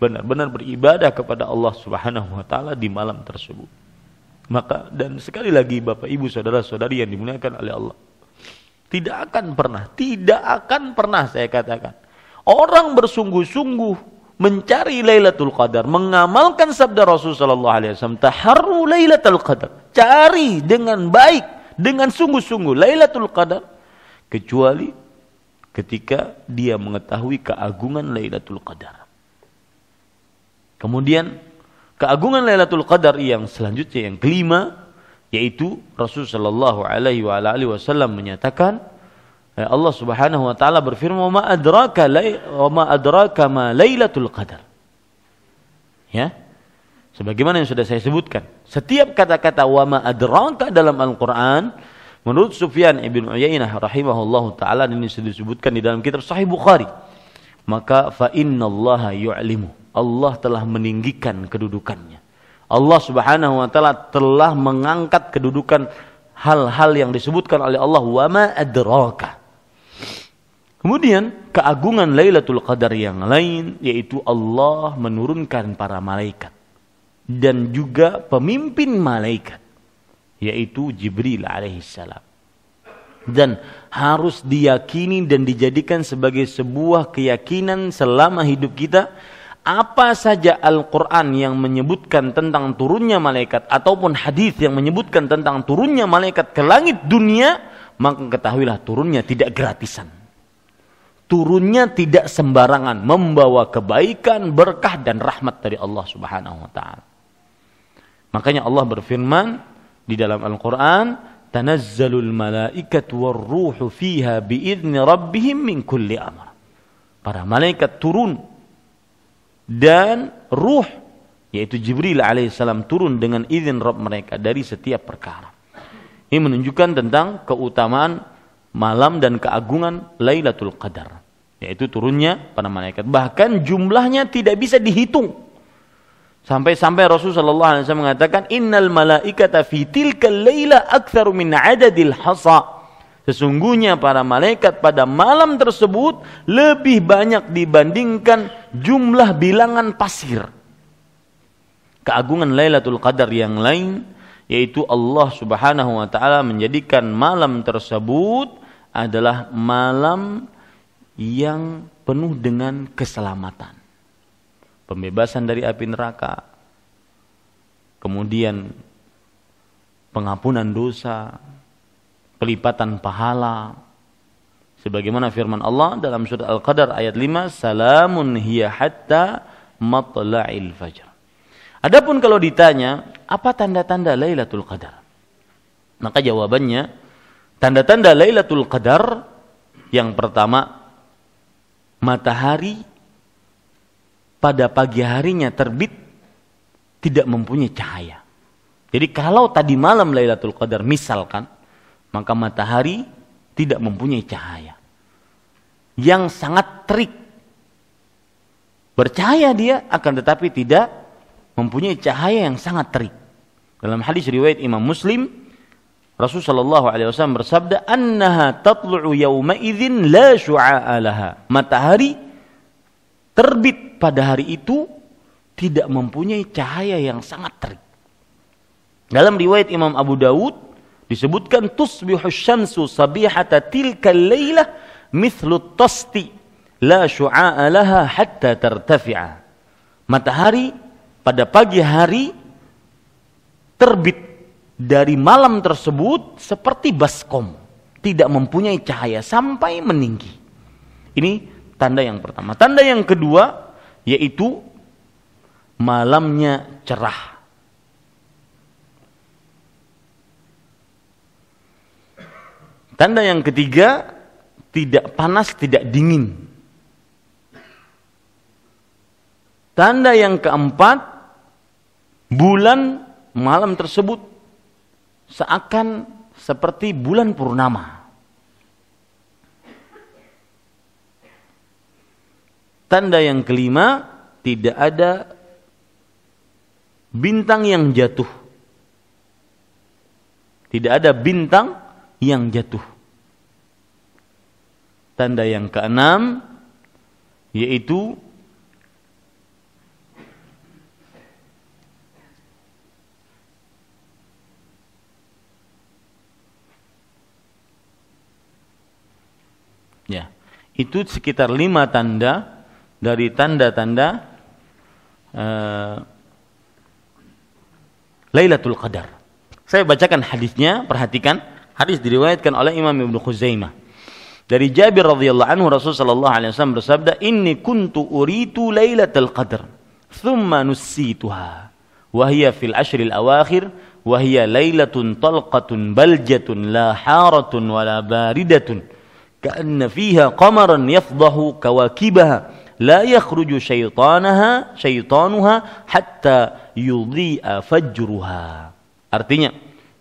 Speaker 1: Benar-benar beribadah kepada Allah Subhanahu Wa Taala di malam tersebut. Maka dan sekali lagi Bapak Ibu saudara-saudari yang dimuliakan oleh Allah. Tidak akan pernah, tidak akan pernah saya katakan. Orang bersungguh-sungguh mencari Lailatul Qadar, mengamalkan sabda Rasul sallallahu alaihi wasallam, taharru Lailatul Qadar. Cari dengan baik, dengan sungguh-sungguh Lailatul Qadar kecuali ketika dia mengetahui keagungan Lailatul Qadar. Kemudian keagungan Lailatul Qadar yang selanjutnya yang kelima yaitu Rasul sallallahu alaihi wasallam menyatakan Eh, Allah Subhanahu wa taala berfirman, wa "Ma adraka wa ma adraka ma Lailatul Qadar." Ya. Sebagaimana yang sudah saya sebutkan, setiap kata-kata wa ma adraka dalam Al-Qur'an menurut Sufyan Ibn Uyainah rahimahullahu taala ini sudah disebutkan di dalam kitab Sahih Bukhari. Maka fa innallaha yu'limu. Allah telah meninggikan kedudukannya. Allah Subhanahu wa taala telah mengangkat kedudukan hal-hal yang disebutkan oleh Allah wa ma adraka Kemudian keagungan Lailatul Qadar yang lain yaitu Allah menurunkan para malaikat dan juga pemimpin malaikat yaitu Jibril alaihissalam. Dan harus diyakini dan dijadikan sebagai sebuah keyakinan selama hidup kita apa saja Al-Quran yang menyebutkan tentang turunnya malaikat ataupun hadis yang menyebutkan tentang turunnya malaikat ke langit dunia maka ketahuilah turunnya tidak gratisan turunnya tidak sembarangan, membawa kebaikan, berkah dan rahmat dari Allah Subhanahu wa taala. Makanya Allah berfirman di dalam Al-Qur'an, "Tanazzalul malaikatu war-ruhu fiha bi'izni rabbihim min kulli amr." Para malaikat turun dan ruh yaitu Jibril alaihissalam turun dengan izin Rabb mereka dari setiap perkara. Ini menunjukkan tentang keutamaan malam dan keagungan Lailatul Qadar yaitu turunnya para malaikat. Bahkan jumlahnya tidak bisa dihitung. Sampai-sampai Rasul sallallahu alaihi wasallam mengatakan innal malaikata fi tilkal laila aktsaru min adadil hasa. Sesungguhnya para malaikat pada malam tersebut lebih banyak dibandingkan jumlah bilangan pasir. Keagungan Lailatul Qadar yang lain yaitu Allah Subhanahu wa taala menjadikan malam tersebut adalah malam yang penuh dengan keselamatan. Pembebasan dari api neraka, kemudian pengampunan dosa, pelipatan pahala. Sebagaimana firman Allah dalam surat Al-Qadar ayat 5, "Salamun hiya hatta matla'il fajr." Adapun kalau ditanya, apa tanda-tanda Lailatul Qadar? Maka jawabannya, tanda-tanda Lailatul Qadar yang pertama matahari pada pagi harinya terbit tidak mempunyai cahaya. Jadi kalau tadi malam Lailatul Qadar misalkan, maka matahari tidak mempunyai cahaya. Yang sangat terik. Bercahaya dia akan tetapi tidak mempunyai cahaya yang sangat terik. Dalam hadis riwayat Imam Muslim, rasulullah shallallahu alaihi wasallam bersabda, "Annaha tatlu'u yawma idzin la syu'a'a Matahari terbit pada hari itu tidak mempunyai cahaya yang sangat terik. Dalam riwayat Imam Abu Dawud disebutkan tusbihu syamsu sabihata tilka lailah mithlu tasti la syu'a'a hatta tartafi'a. Matahari pada pagi hari terbit dari malam tersebut seperti baskom, tidak mempunyai cahaya sampai meninggi. Ini tanda yang pertama. Tanda yang kedua yaitu malamnya cerah. Tanda yang ketiga tidak panas, tidak dingin. Tanda yang keempat bulan malam tersebut seakan seperti bulan purnama. Tanda yang kelima, tidak ada bintang yang jatuh. Tidak ada bintang yang jatuh. Tanda yang keenam yaitu itu sekitar lima tanda dari tanda-tanda uh, Lailatul Qadar. Saya bacakan hadisnya, perhatikan hadis diriwayatkan oleh Imam Ibnu Khuzaimah. Dari Jabir radhiyallahu anhu Rasulullah sallallahu alaihi wasallam bersabda, "Inni kuntu uritu Lailatul Qadar, thumma nussituha, wa hiya fil ashril awakhir, wa hiya lailatun talqatun baljatun la haratun wala baridatun." كأن فيها قمرا يفضه كواكبها لا يخرج شيطانها شيطانها حتى يضيء فجرها artinya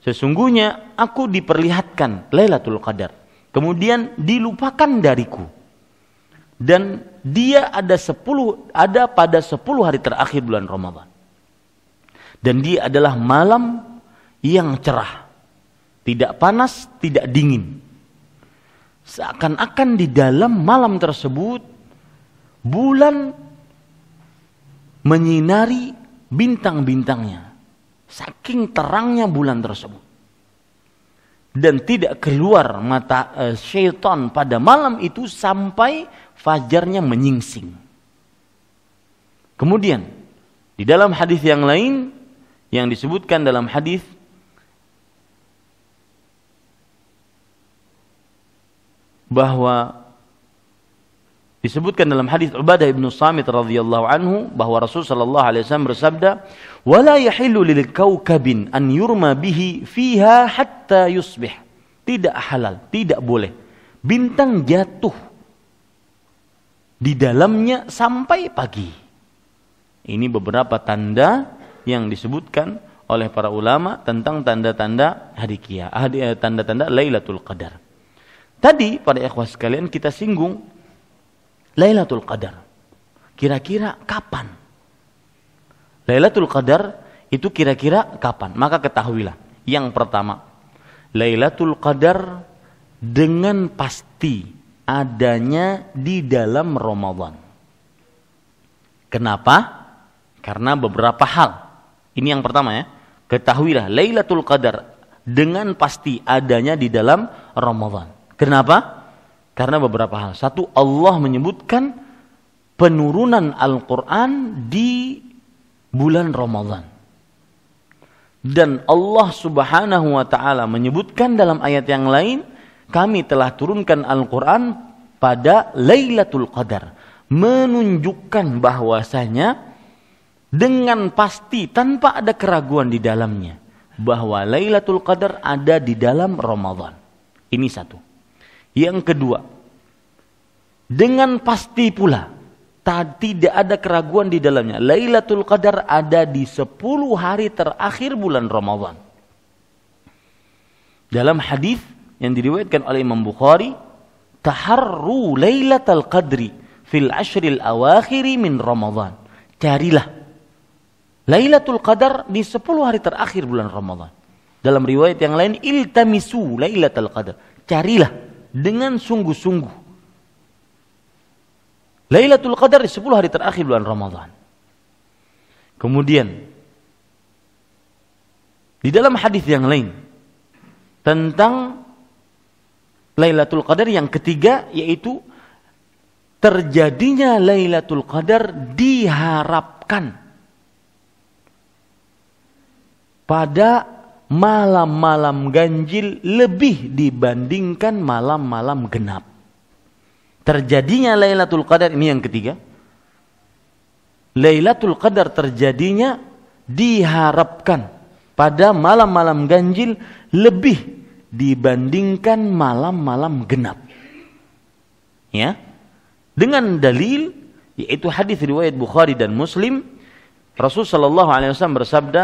Speaker 1: sesungguhnya aku diperlihatkan Lailatul Qadar kemudian dilupakan dariku dan dia ada sepuluh ada pada sepuluh hari terakhir bulan Ramadan dan dia adalah malam yang cerah tidak panas tidak dingin Seakan-akan di dalam malam tersebut bulan menyinari bintang-bintangnya. Saking terangnya bulan tersebut. Dan tidak keluar mata uh, syaitan pada malam itu sampai fajarnya menyingsing. Kemudian di dalam hadis yang lain yang disebutkan dalam hadis bahwa disebutkan dalam hadis Ubadah bin Samit radhiyallahu anhu bahwa Rasul sallallahu alaihi wasallam bersabda, "Wala yahillu lil kaukabin an yurma bihi fiha hatta yusbih." Tidak halal, tidak boleh bintang jatuh di dalamnya sampai pagi. Ini beberapa tanda yang disebutkan oleh para ulama tentang tanda-tanda hari kia, eh, tanda-tanda Lailatul Qadar. Tadi pada ikhwas sekalian kita singgung Lailatul Qadar. Kira-kira kapan? Lailatul Qadar itu kira-kira kapan? Maka ketahuilah. Yang pertama, Lailatul Qadar dengan pasti adanya di dalam Ramadan. Kenapa? Karena beberapa hal. Ini yang pertama ya. Ketahuilah Lailatul Qadar dengan pasti adanya di dalam Ramadan. Kenapa? Karena beberapa hal. Satu, Allah menyebutkan penurunan Al-Quran di bulan Ramadan. Dan Allah subhanahu wa ta'ala menyebutkan dalam ayat yang lain, kami telah turunkan Al-Quran pada Lailatul Qadar. Menunjukkan bahwasanya dengan pasti tanpa ada keraguan di dalamnya bahwa Lailatul Qadar ada di dalam Ramadan. Ini satu. Yang kedua, dengan pasti pula tidak ada keraguan di dalamnya. Lailatul Qadar ada di 10 hari terakhir bulan Ramadan. Dalam hadis yang diriwayatkan oleh Imam Bukhari, "Taharru Lailatul Qadri fil ashril awakhiri min Ramadan." Carilah Lailatul Qadar di 10 hari terakhir bulan Ramadan. Dalam riwayat yang lain, "Iltamisu Lailatul Qadar." Carilah dengan sungguh-sungguh. Lailatul Qadar di 10 hari terakhir bulan Ramadan. Kemudian di dalam hadis yang lain tentang Lailatul Qadar yang ketiga yaitu terjadinya Lailatul Qadar diharapkan pada malam-malam ganjil lebih dibandingkan malam-malam genap. Terjadinya Lailatul Qadar ini yang ketiga. Lailatul Qadar terjadinya diharapkan pada malam-malam ganjil lebih dibandingkan malam-malam genap. Ya. Dengan dalil yaitu hadis riwayat Bukhari dan Muslim Rasul sallallahu alaihi wasallam bersabda,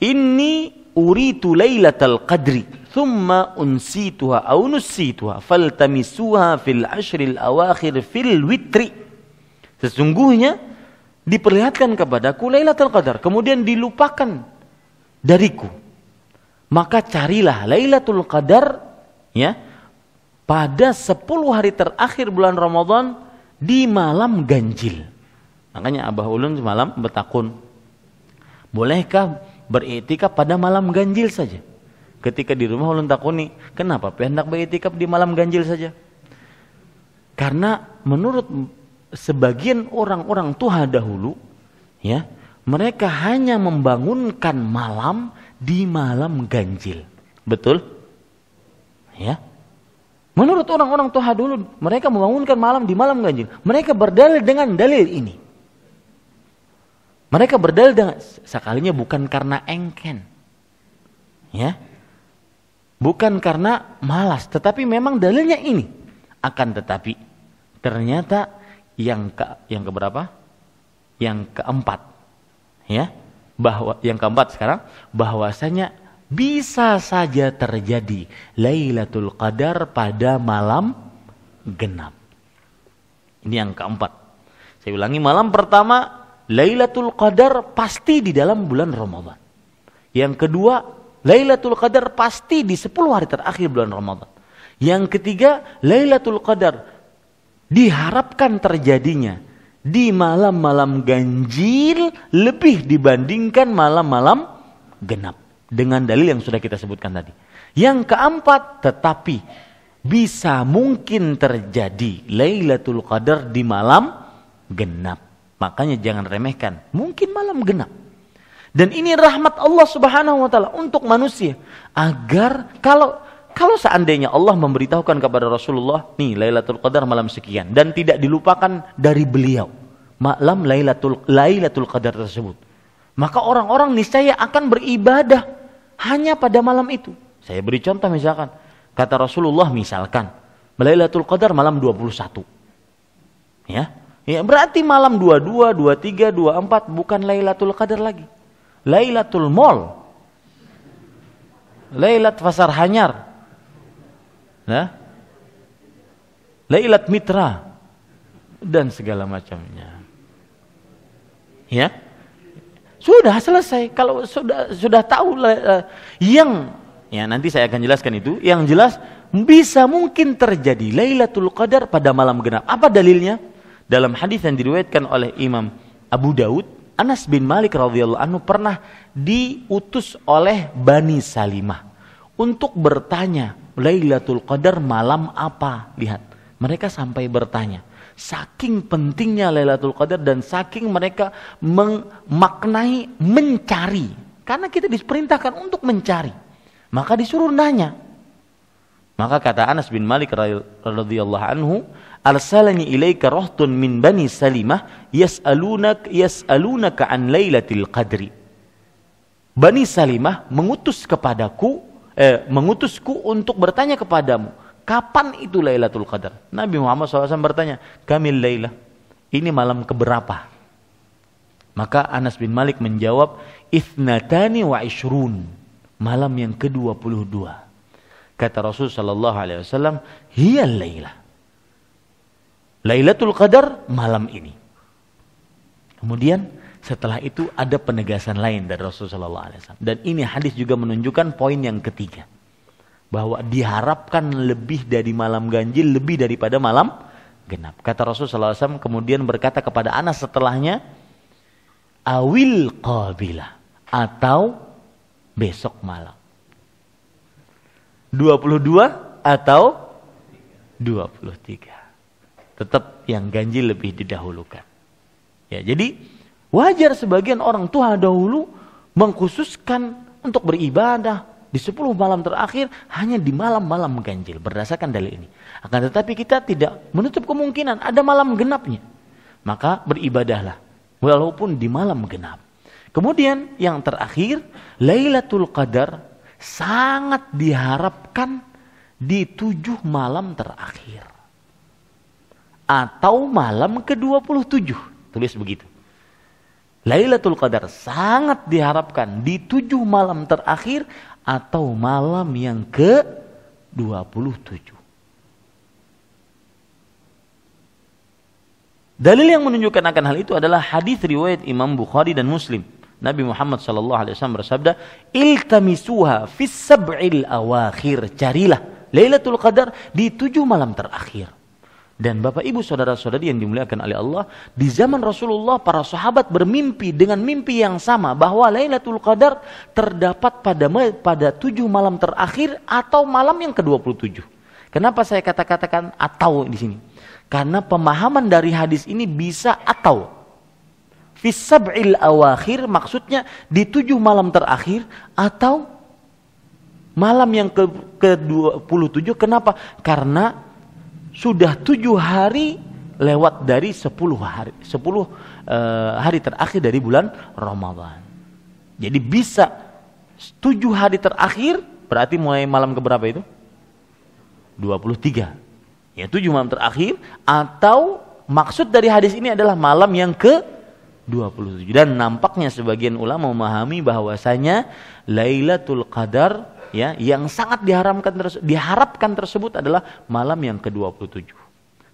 Speaker 1: ini uritu lailatal qadri thumma unsituha aw nusituha faltamisuha fil ashril awakhir fil witri sesungguhnya diperlihatkan kepadaku Lailatul Qadar kemudian dilupakan dariku maka carilah Lailatul Qadar ya pada 10 hari terakhir bulan Ramadan di malam ganjil makanya Abah Ulun semalam bertakun bolehkah beriktikaf pada malam ganjil saja. Ketika di rumah ulun takuni, kenapa hendak beriktikaf di malam ganjil saja? Karena menurut sebagian orang-orang Tuhan dahulu, ya, mereka hanya membangunkan malam di malam ganjil. Betul? Ya. Menurut orang-orang Tuhan dulu, mereka membangunkan malam di malam ganjil. Mereka berdalil dengan dalil ini. Mereka berdalil dengan sekalinya bukan karena engken. Ya. Bukan karena malas, tetapi memang dalilnya ini. Akan tetapi ternyata yang ke yang keberapa? Yang keempat. Ya. Bahwa yang keempat sekarang bahwasanya bisa saja terjadi Lailatul Qadar pada malam genap. Ini yang keempat. Saya ulangi malam pertama Lailatul Qadar pasti di dalam bulan Ramadan. Yang kedua, Lailatul Qadar pasti di 10 hari terakhir bulan Ramadan. Yang ketiga, Lailatul Qadar diharapkan terjadinya di malam-malam ganjil lebih dibandingkan malam-malam genap dengan dalil yang sudah kita sebutkan tadi. Yang keempat, tetapi bisa mungkin terjadi Lailatul Qadar di malam genap. Makanya jangan remehkan. Mungkin malam genap. Dan ini rahmat Allah Subhanahu wa taala untuk manusia agar kalau kalau seandainya Allah memberitahukan kepada Rasulullah, nih Lailatul Qadar malam sekian dan tidak dilupakan dari beliau malam Lailatul Lailatul Qadar tersebut. Maka orang-orang niscaya akan beribadah hanya pada malam itu. Saya beri contoh misalkan, kata Rasulullah misalkan, Lailatul Qadar malam 21. Ya, Ya, berarti malam 22, 23, 24 bukan Lailatul Qadar lagi. Lailatul Mall. Lailat Fasar Hanyar. Nah. Lailat Mitra dan segala macamnya. Ya. Sudah selesai. Kalau sudah sudah tahu yang ya nanti saya akan jelaskan itu. Yang jelas bisa mungkin terjadi Lailatul Qadar pada malam genap. Apa dalilnya? dalam hadis yang diriwayatkan oleh Imam Abu Daud, Anas bin Malik radhiyallahu anhu pernah diutus oleh Bani Salimah untuk bertanya, "Lailatul Qadar malam apa?" Lihat, mereka sampai bertanya. Saking pentingnya Lailatul Qadar dan saking mereka memaknai mencari. Karena kita diperintahkan untuk mencari. Maka disuruh nanya. Maka kata Anas bin Malik radhiyallahu anhu, arsalani ilaika rahtun min bani Salimah yas'alunak yas'alunaka an lailatil qadri. Bani Salimah mengutus kepadaku eh, mengutusku untuk bertanya kepadamu, kapan itu Lailatul Qadar? Nabi Muhammad SAW bertanya, kamil Lailah, ini malam keberapa? Maka Anas bin Malik menjawab, Ithnatani wa ishrun, malam yang ke-22. Kata Rasul Sallallahu Alaihi Wasallam, hiya Lailah Lailatul Qadar malam ini. Kemudian setelah itu ada penegasan lain dari Rasulullah SAW. Dan ini hadis juga menunjukkan poin yang ketiga. Bahwa diharapkan lebih dari malam ganjil, lebih daripada malam genap. Kata Rasulullah SAW kemudian berkata kepada Anas setelahnya, Awil qabila atau besok malam. 22 atau 23 tetap yang ganjil lebih didahulukan. Ya, jadi wajar sebagian orang tua dahulu mengkhususkan untuk beribadah di 10 malam terakhir hanya di malam-malam ganjil berdasarkan dalil ini. Akan tetapi kita tidak menutup kemungkinan ada malam genapnya. Maka beribadahlah walaupun di malam genap. Kemudian yang terakhir Lailatul Qadar sangat diharapkan di tujuh malam terakhir atau malam ke-27. Tulis begitu. Lailatul Qadar sangat diharapkan di tujuh malam terakhir atau malam yang ke-27. Dalil yang menunjukkan akan hal itu adalah hadis riwayat Imam Bukhari dan Muslim. Nabi Muhammad sallallahu alaihi wasallam bersabda, "Iltamisuha fis sab'il awakhir." Carilah Lailatul Qadar di tujuh malam terakhir. Dan Bapak Ibu saudara-saudari yang dimuliakan oleh Allah, di zaman Rasulullah para sahabat bermimpi dengan mimpi yang sama bahwa Lailatul Qadar terdapat pada pada tujuh malam terakhir atau malam yang ke-27. Kenapa saya kata-katakan atau di sini? Karena pemahaman dari hadis ini bisa atau fisab'il awakhir maksudnya di tujuh malam terakhir atau malam yang ke-27 ke, ke 27, kenapa? Karena sudah tujuh hari lewat dari sepuluh hari sepuluh eh, hari terakhir dari bulan Ramadan. Jadi bisa tujuh hari terakhir berarti mulai malam keberapa itu? 23. Ya tujuh malam terakhir atau maksud dari hadis ini adalah malam yang ke 27 dan nampaknya sebagian ulama memahami bahwasanya Lailatul Qadar ya yang sangat diharamkan diharapkan tersebut adalah malam yang ke-27.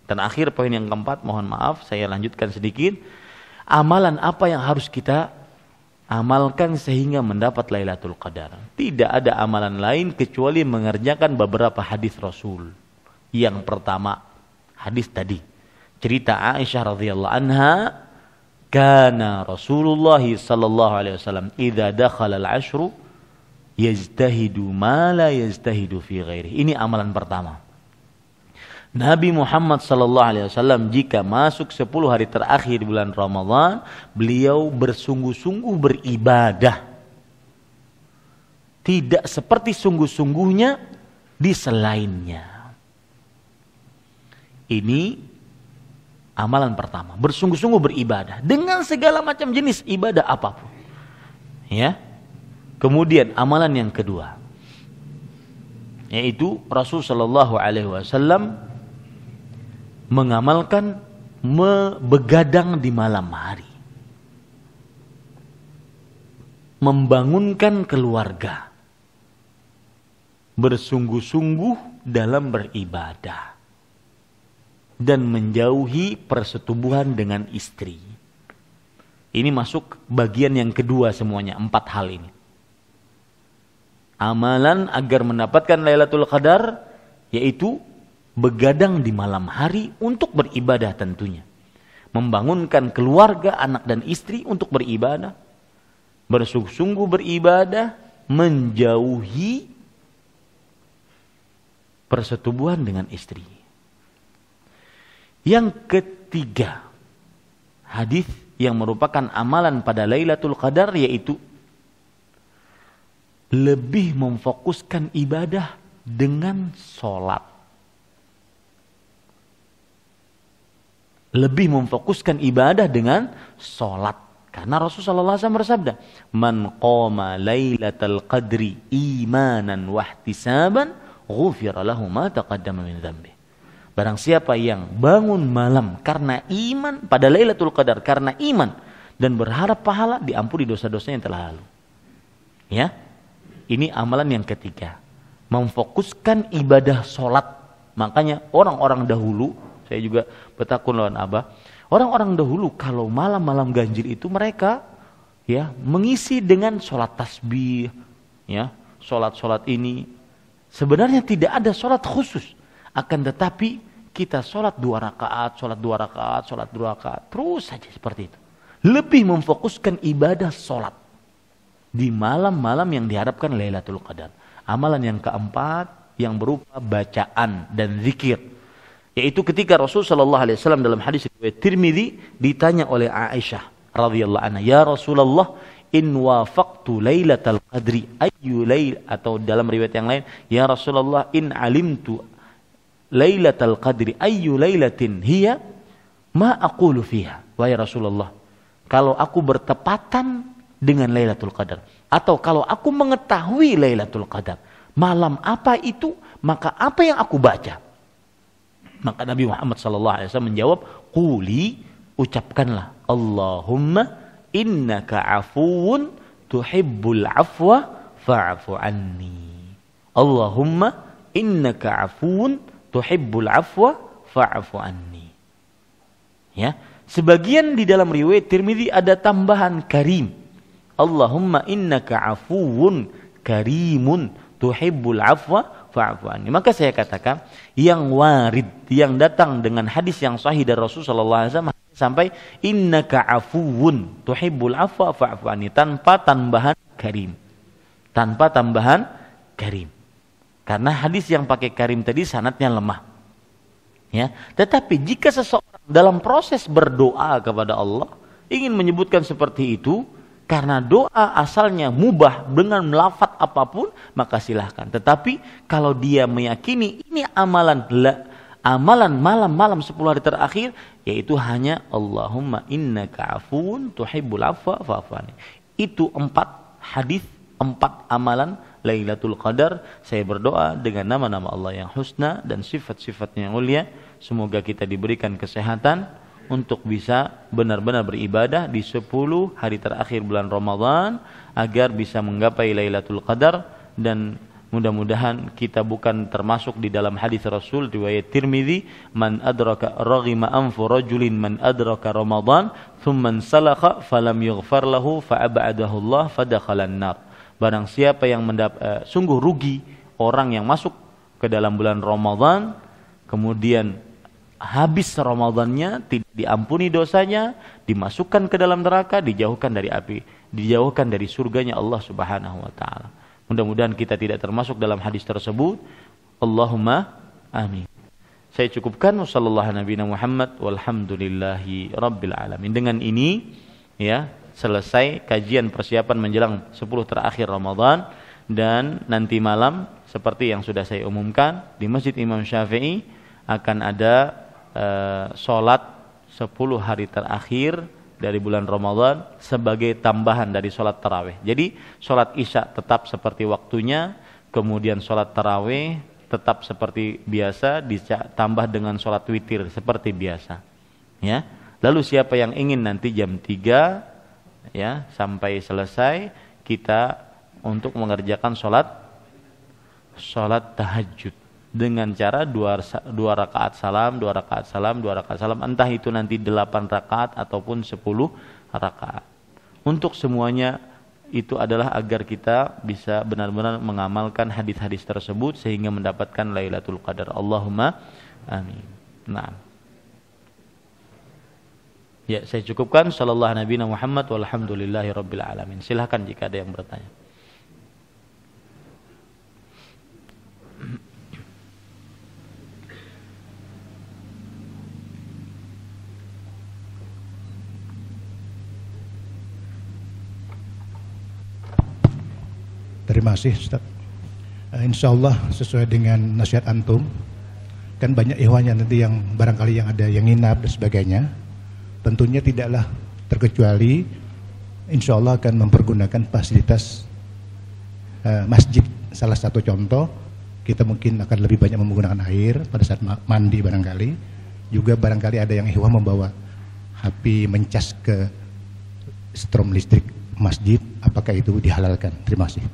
Speaker 1: Dan akhir poin yang keempat, mohon maaf saya lanjutkan sedikit. Amalan apa yang harus kita amalkan sehingga mendapat Lailatul Qadar? Tidak ada amalan lain kecuali mengerjakan beberapa hadis Rasul. Yang pertama, hadis tadi. Cerita Aisyah radhiyallahu anha, kana Rasulullah sallallahu alaihi wasallam idza dakhala al-'ashru yajtahidu ma la yajtahidu fi ghairi. Ini amalan pertama. Nabi Muhammad sallallahu alaihi wasallam jika masuk 10 hari terakhir di bulan Ramadan, beliau bersungguh-sungguh beribadah. Tidak seperti sungguh-sungguhnya di selainnya. Ini amalan pertama, bersungguh-sungguh beribadah dengan segala macam jenis ibadah apapun. Ya, Kemudian amalan yang kedua yaitu Rasul Shallallahu Alaihi Wasallam mengamalkan begadang di malam hari, membangunkan keluarga, bersungguh-sungguh dalam beribadah, dan menjauhi persetubuhan dengan istri. Ini masuk bagian yang kedua semuanya, empat hal ini amalan agar mendapatkan Lailatul Qadar yaitu begadang di malam hari untuk beribadah tentunya. Membangunkan keluarga, anak dan istri untuk beribadah. Bersungguh-sungguh beribadah, menjauhi persetubuhan dengan istri. Yang ketiga, hadis yang merupakan amalan pada Lailatul Qadar yaitu lebih memfokuskan ibadah dengan sholat. Lebih memfokuskan ibadah dengan sholat. Karena Rasulullah SAW bersabda, Man qama laylatal qadri imanan wahtisaban, ghufira lahu ma taqaddama min dhanbih. Barang siapa yang bangun malam karena iman pada Lailatul Qadar karena iman dan berharap pahala diampuni dosa-dosanya yang telah lalu. Ya, ini amalan yang ketiga. Memfokuskan ibadah sholat. Makanya orang-orang dahulu, saya juga bertakun lawan Abah, orang-orang dahulu kalau malam-malam ganjil itu mereka ya mengisi dengan sholat tasbih, ya sholat-sholat ini. Sebenarnya tidak ada sholat khusus. Akan tetapi kita sholat dua rakaat, sholat dua rakaat, sholat dua rakaat. Terus saja seperti itu. Lebih memfokuskan ibadah sholat di malam-malam yang diharapkan Lailatul Qadar. Amalan yang keempat yang berupa bacaan dan zikir. Yaitu ketika Rasul sallallahu alaihi wasallam dalam hadis riwayat Tirmizi ditanya oleh Aisyah radhiyallahu anha, "Ya Rasulullah, in wafaqtu Lailatul Qadri ayu lail" atau dalam riwayat yang lain, "Ya Rasulullah, in alimtu Lailatul Qadri ayu lailatin hiya ma aku fiha." Wahai Rasulullah, kalau aku bertepatan dengan Lailatul Qadar. Atau kalau aku mengetahui Lailatul Qadar, malam apa itu, maka apa yang aku baca? Maka Nabi Muhammad SAW menjawab, Kuli, ucapkanlah, Allahumma innaka afuun tuhibbul afwa fa'afu anni. Allahumma innaka afuun tuhibbul afwa fa'afu anni. Ya, sebagian di dalam riwayat Tirmidzi ada tambahan karim Allahumma innaka afuun karimun tuhibbul afwa fa'afu'ani. Maka saya katakan yang warid, yang datang dengan hadis yang sahih dari Rasulullah SAW sampai innaka afuun tuhibbul afwa fa'afu'ani tanpa tambahan karim. Tanpa tambahan karim. Karena hadis yang pakai karim tadi sanatnya lemah. Ya, tetapi jika seseorang dalam proses berdoa kepada Allah ingin menyebutkan seperti itu, karena doa asalnya mubah dengan melafat apapun, maka silahkan. Tetapi kalau dia meyakini ini amalan amalan malam-malam sepuluh hari terakhir, yaitu hanya Allahumma innakaafun ka'afun tuhibbul afwa fa'afani. Itu empat hadis, empat amalan Lailatul Qadar. Saya berdoa dengan nama-nama Allah yang husna dan sifat-sifatnya yang mulia. Semoga kita diberikan kesehatan untuk bisa benar-benar beribadah di 10 hari terakhir bulan Ramadan agar bisa menggapai Lailatul Qadar dan mudah-mudahan kita bukan termasuk di dalam hadis Rasul riwayat Tirmizi man adraka raghima anfu rajulin man adraka Ramadan thumma salakha falam yughfar lahu ab'adahu Allah fadakhalan nar barang siapa yang mendap uh, sungguh rugi orang yang masuk ke dalam bulan Ramadan kemudian habis Ramadannya, diampuni dosanya, dimasukkan ke dalam neraka, dijauhkan dari api, dijauhkan dari surganya Allah Subhanahu wa taala. Mudah-mudahan kita tidak termasuk dalam hadis tersebut. Allahumma amin. Saya cukupkan wasallallahu nabi Muhammad walhamdulillahi rabbil alamin. Dengan ini ya selesai kajian persiapan menjelang 10 terakhir Ramadan dan nanti malam seperti yang sudah saya umumkan di Masjid Imam Syafi'i akan ada Eh, sholat 10 hari terakhir dari bulan Ramadan sebagai tambahan dari sholat terawih Jadi sholat isya tetap seperti waktunya, kemudian sholat terawih tetap seperti biasa, ditambah dengan sholat witir seperti biasa. Ya. Lalu siapa yang ingin nanti jam 3 ya sampai selesai kita untuk mengerjakan sholat sholat tahajud dengan cara dua, dua rakaat salam, dua rakaat salam, dua rakaat salam, entah itu nanti delapan rakaat ataupun sepuluh rakaat. Untuk semuanya itu adalah agar kita bisa benar-benar mengamalkan hadis-hadis tersebut sehingga mendapatkan Lailatul Qadar. Allahumma amin. Nah. Ya, saya cukupkan sallallahu nabi Muhammad walhamdulillahi alamin. Silahkan jika ada yang bertanya.
Speaker 2: Terima kasih Ustaz. Eh, insya Allah sesuai dengan nasihat antum, kan banyak ihwanya nanti yang barangkali yang ada yang nginap dan sebagainya. Tentunya tidaklah terkecuali insya Allah akan mempergunakan fasilitas uh, masjid. Salah satu contoh, kita mungkin akan lebih banyak menggunakan air pada saat mandi barangkali. Juga barangkali ada yang ikhwan membawa api mencas ke strom listrik masjid, apakah itu dihalalkan? Terima kasih.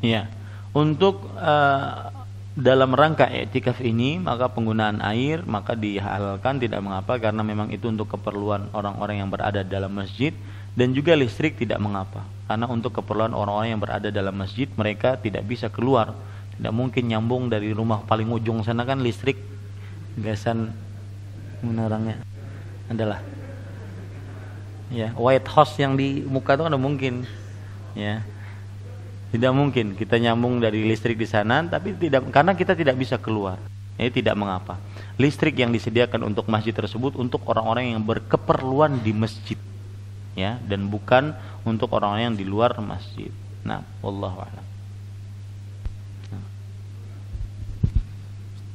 Speaker 1: Ya. Untuk uh, dalam rangka etikaf ini maka penggunaan air maka dihalalkan tidak mengapa karena memang itu untuk keperluan orang-orang yang berada dalam masjid dan juga listrik tidak mengapa karena untuk keperluan orang-orang yang berada dalam masjid mereka tidak bisa keluar tidak mungkin nyambung dari rumah paling ujung sana kan listrik gasan menerangnya adalah ya white house yang di muka itu kan mungkin ya tidak mungkin kita nyambung dari listrik di sana, tapi tidak karena kita tidak bisa keluar. Ini tidak mengapa. Listrik yang disediakan untuk masjid tersebut untuk orang-orang yang berkeperluan di masjid, ya, dan bukan untuk orang-orang yang di luar
Speaker 2: masjid. Nah, Allah a'lam.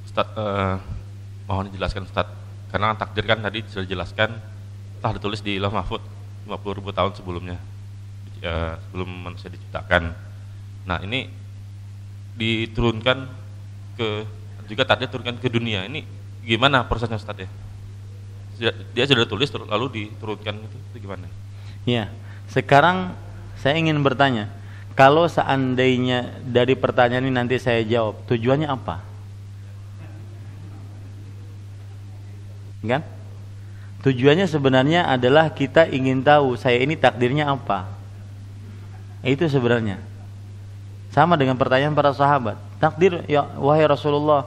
Speaker 2: Ustaz, eh, mohon dijelaskan Ustaz, karena takdir kan tadi sudah dijelaskan telah ditulis di Ilham Mahfud 50 ribu tahun sebelumnya, eh, sebelum manusia diciptakan Nah ini diturunkan ke juga tadi turunkan ke dunia ini gimana prosesnya Ustaz ya? Dia sudah tulis lalu diturunkan itu, itu gimana?
Speaker 1: Ya sekarang saya ingin bertanya, kalau seandainya dari pertanyaan ini nanti saya jawab, tujuannya apa? Kan? Tujuannya sebenarnya adalah kita ingin tahu saya ini takdirnya apa. Itu sebenarnya. Sama dengan pertanyaan para sahabat. Takdir ya wahai Rasulullah,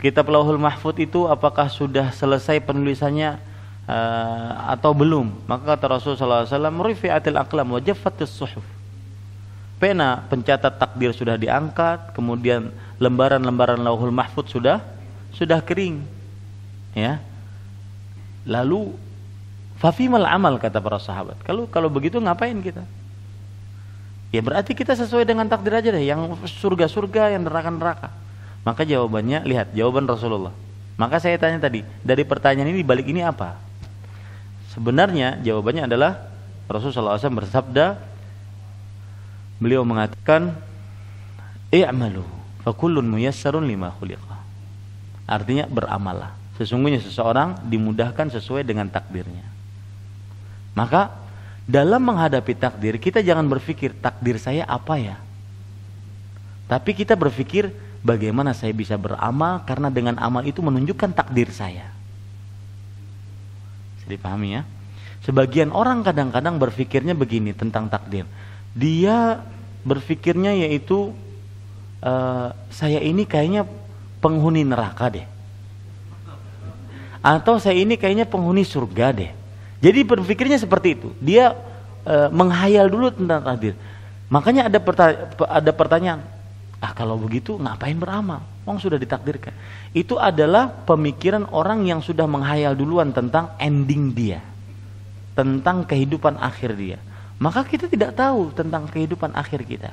Speaker 1: kitab Lauhul Mahfud itu apakah sudah selesai penulisannya uh, atau belum? Maka kata rasulullah saw. alaihi wasallam, "Rifi'atil aqlam wa jaffatis suhuf." Pena pencatat takdir sudah diangkat, kemudian lembaran-lembaran Lauhul Mahfud sudah sudah kering. Ya. Lalu fafimal amal kata para sahabat. Kalau kalau begitu ngapain kita? Ya berarti kita sesuai dengan takdir aja deh, yang surga-surga, yang neraka-neraka. Maka jawabannya, lihat jawaban Rasulullah. Maka saya tanya tadi, dari pertanyaan ini balik ini apa? Sebenarnya jawabannya adalah Rasulullah SAW bersabda, beliau mengatakan, "I'malu fakullun muyassarun lima khuliqa." Artinya beramalah. Sesungguhnya seseorang dimudahkan sesuai dengan takdirnya. Maka dalam menghadapi takdir kita jangan berpikir takdir saya apa ya tapi kita berpikir bagaimana saya bisa beramal karena dengan amal itu menunjukkan takdir saya bisa dipahami ya sebagian orang kadang-kadang berpikirnya begini tentang takdir dia berpikirnya yaitu e, saya ini kayaknya penghuni neraka deh atau saya ini kayaknya penghuni surga deh jadi berpikirnya seperti itu. Dia e, menghayal dulu tentang takdir. Makanya ada ada pertanyaan, ah kalau begitu ngapain beramal? Wong sudah ditakdirkan. Itu adalah pemikiran orang yang sudah menghayal duluan tentang ending dia. Tentang kehidupan akhir dia. Maka kita tidak tahu tentang kehidupan akhir kita.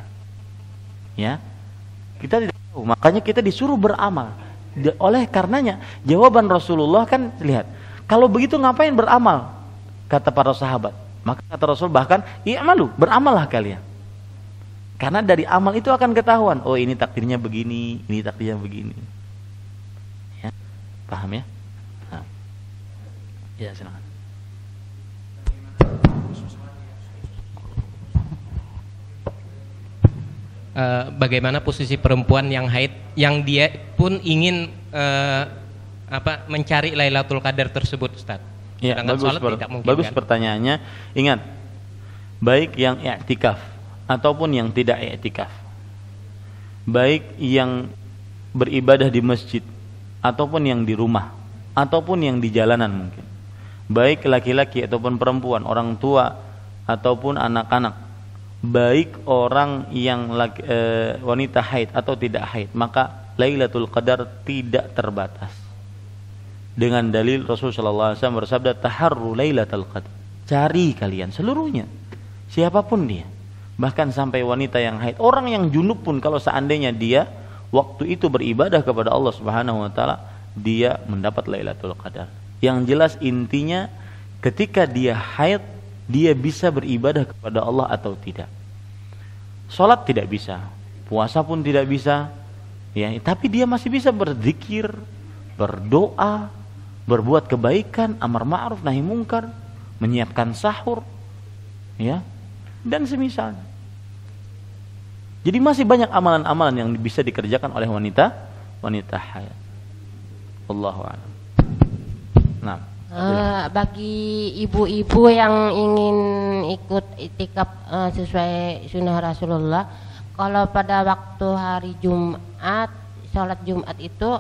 Speaker 1: Ya. Kita tidak tahu. Makanya kita disuruh beramal. Oleh karenanya jawaban Rasulullah kan lihat, kalau begitu ngapain beramal? kata para sahabat. Maka kata Rasul bahkan, iya malu, beramallah kalian. Karena dari amal itu akan ketahuan, oh ini takdirnya begini, ini takdirnya begini. Ya, paham ya? Nah. Ya, silakan.
Speaker 2: Uh, bagaimana posisi perempuan yang haid, yang dia pun ingin uh, apa mencari Lailatul Qadar tersebut, Ustadz? Ya, bagus, sholat per, tidak mungkin. Bagus kan?
Speaker 1: pertanyaannya. Ingat, baik yang i'tikaf ataupun yang tidak i'tikaf. Baik yang beribadah di masjid ataupun yang di rumah ataupun yang di jalanan mungkin. Baik laki-laki ataupun perempuan, orang tua ataupun anak-anak. Baik orang yang laki, e, wanita haid atau tidak haid, maka Lailatul Qadar tidak terbatas dengan dalil Rasulullah SAW bersabda taharru lailatul qadar cari kalian seluruhnya siapapun dia bahkan sampai wanita yang haid orang yang junub pun kalau seandainya dia waktu itu beribadah kepada Allah Subhanahu wa taala dia mendapat lailatul qadar yang jelas intinya ketika dia haid dia bisa beribadah kepada Allah atau tidak sholat tidak bisa puasa pun tidak bisa ya tapi dia masih bisa berzikir berdoa berbuat kebaikan, amar ma'ruf, nahi mungkar, menyiapkan sahur, ya, dan semisal. Jadi masih banyak amalan-amalan yang bisa dikerjakan oleh wanita wanita hayat. Allahu a'lam. Nah,
Speaker 3: uh, bagi ibu-ibu yang ingin ikut itikaf uh, sesuai sunnah Rasulullah, kalau pada waktu hari Jumat, sholat Jumat itu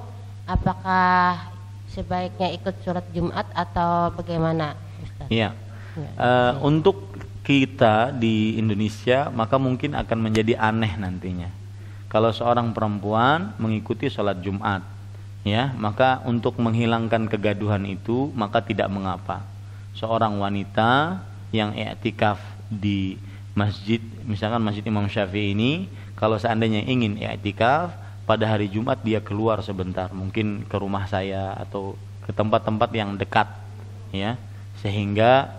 Speaker 3: apakah sebaiknya ikut sholat Jumat atau bagaimana
Speaker 1: Ustaz? Iya. Ya. Uh, untuk kita di Indonesia maka mungkin akan menjadi aneh nantinya. Kalau seorang perempuan mengikuti sholat Jumat, ya maka untuk menghilangkan kegaduhan itu maka tidak mengapa. Seorang wanita yang iktikaf di masjid, misalkan masjid Imam Syafi'i ini, kalau seandainya ingin iktikaf pada hari Jumat dia keluar sebentar mungkin ke rumah saya atau ke tempat-tempat yang dekat ya sehingga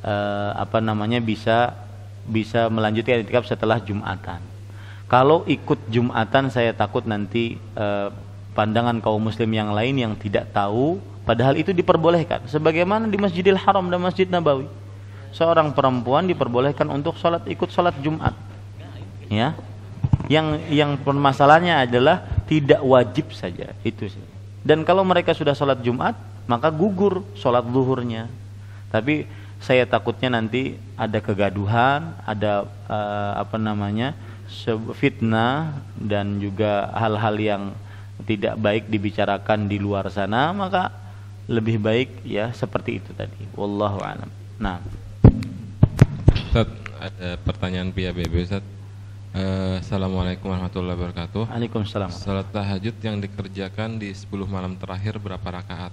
Speaker 1: eh, apa namanya bisa bisa melanjutkan itikaf setelah Jumatan. Kalau ikut Jumatan saya takut nanti eh, pandangan kaum muslim yang lain yang tidak tahu padahal itu diperbolehkan sebagaimana di Masjidil Haram dan Masjid Nabawi. Seorang perempuan diperbolehkan untuk sholat ikut sholat Jumat. Ya, yang yang permasalahannya adalah tidak wajib saja itu sih dan kalau mereka sudah sholat Jumat maka gugur sholat zuhurnya tapi saya takutnya nanti ada kegaduhan ada uh, apa namanya fitnah dan juga hal-hal yang tidak baik dibicarakan di luar sana maka lebih baik ya seperti itu tadi wallahu alam nah Ustaz, ada pertanyaan pihak BB Ustaz
Speaker 2: Eh, Assalamualaikum warahmatullahi wabarakatuh. Waalaikumsalam. Salat tahajud yang dikerjakan di 10 malam terakhir berapa rakaat?